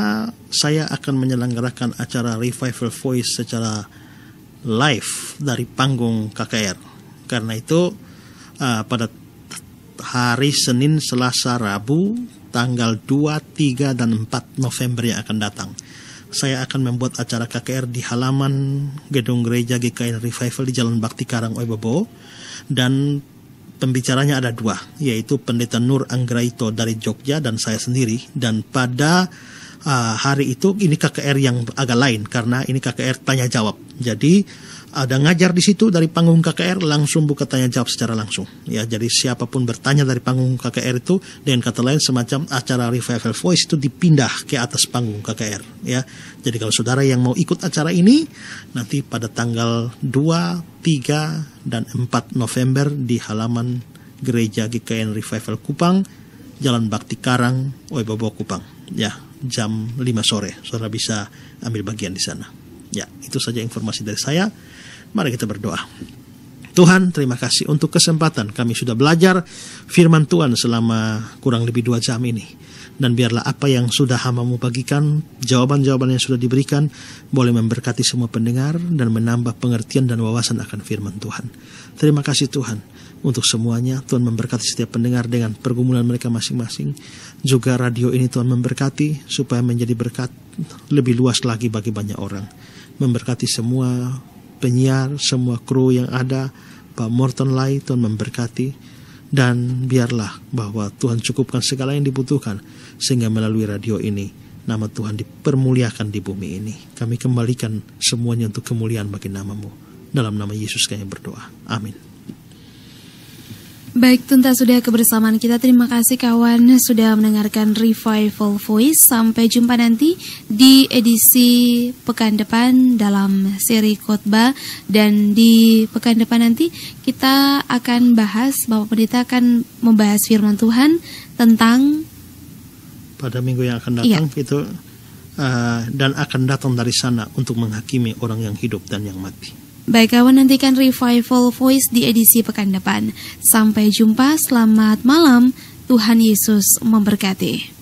saya akan menyelenggarakan acara Revival Voice secara live dari panggung KKR. Karena itu, uh, pada hari Senin, Selasa, Rabu, tanggal 2, 3, dan 4 November yang akan datang. Saya akan membuat acara KKR di halaman Gedung Gereja GKN Revival di Jalan Bakti Karang Oebobo dan pembicaranya ada dua, yaitu Pendeta Nur Anggraito dari Jogja dan saya sendiri. Dan pada uh, hari itu ini KKR yang agak lain karena ini KKR tanya jawab. Jadi ada ngajar di situ dari panggung KKR langsung buka tanya jawab secara langsung. Ya, jadi siapapun bertanya dari panggung KKR itu dengan kata lain semacam acara revival voice itu dipindah ke atas panggung KKR ya. Jadi kalau saudara yang mau ikut acara ini nanti pada tanggal 2, 3 dan 4 November di halaman Gereja GKN Revival Kupang, Jalan Bakti Karang, Oebobo Kupang ya jam 5 sore saudara bisa ambil bagian di sana. Ya, itu saja informasi dari saya. Mari kita berdoa. Tuhan, terima kasih untuk kesempatan kami sudah belajar firman Tuhan selama kurang lebih dua jam ini. Dan biarlah apa yang sudah hamamu bagikan, jawaban-jawaban yang sudah diberikan, boleh memberkati semua pendengar dan menambah pengertian dan wawasan akan firman Tuhan. Terima kasih Tuhan untuk semuanya. Tuhan memberkati setiap pendengar dengan pergumulan mereka masing-masing. Juga radio ini Tuhan memberkati supaya menjadi berkat lebih luas lagi bagi banyak orang. Memberkati semua penyiar, semua kru yang ada, Pak Morton Lai, Tuhan memberkati. Dan biarlah bahwa Tuhan cukupkan segala yang dibutuhkan sehingga melalui radio ini nama Tuhan dipermuliakan di bumi ini. Kami kembalikan semuanya untuk kemuliaan bagi namamu. Dalam nama Yesus kami berdoa. Amin. Baik, tuntas sudah kebersamaan kita. Terima kasih kawan sudah mendengarkan Revival Voice. Sampai jumpa nanti di edisi pekan depan dalam seri khotbah dan di pekan depan nanti kita akan bahas Bapak Pendeta akan membahas firman Tuhan tentang pada minggu yang akan iya. datang iya. itu uh, eh, dan akan datang dari sana untuk menghakimi orang yang hidup dan yang mati. Baik kawan, nantikan Revival Voice di edisi pekan depan. Sampai jumpa, selamat malam. Tuhan Yesus memberkati.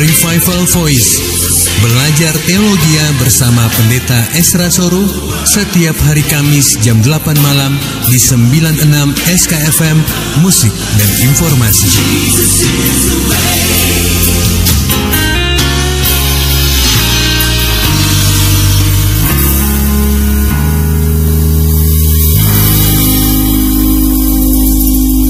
Revival Voice. Belajar teologi bersama Pendeta Esra Soru setiap hari Kamis jam 8 malam di 96 SKFM Musik dan Informasi.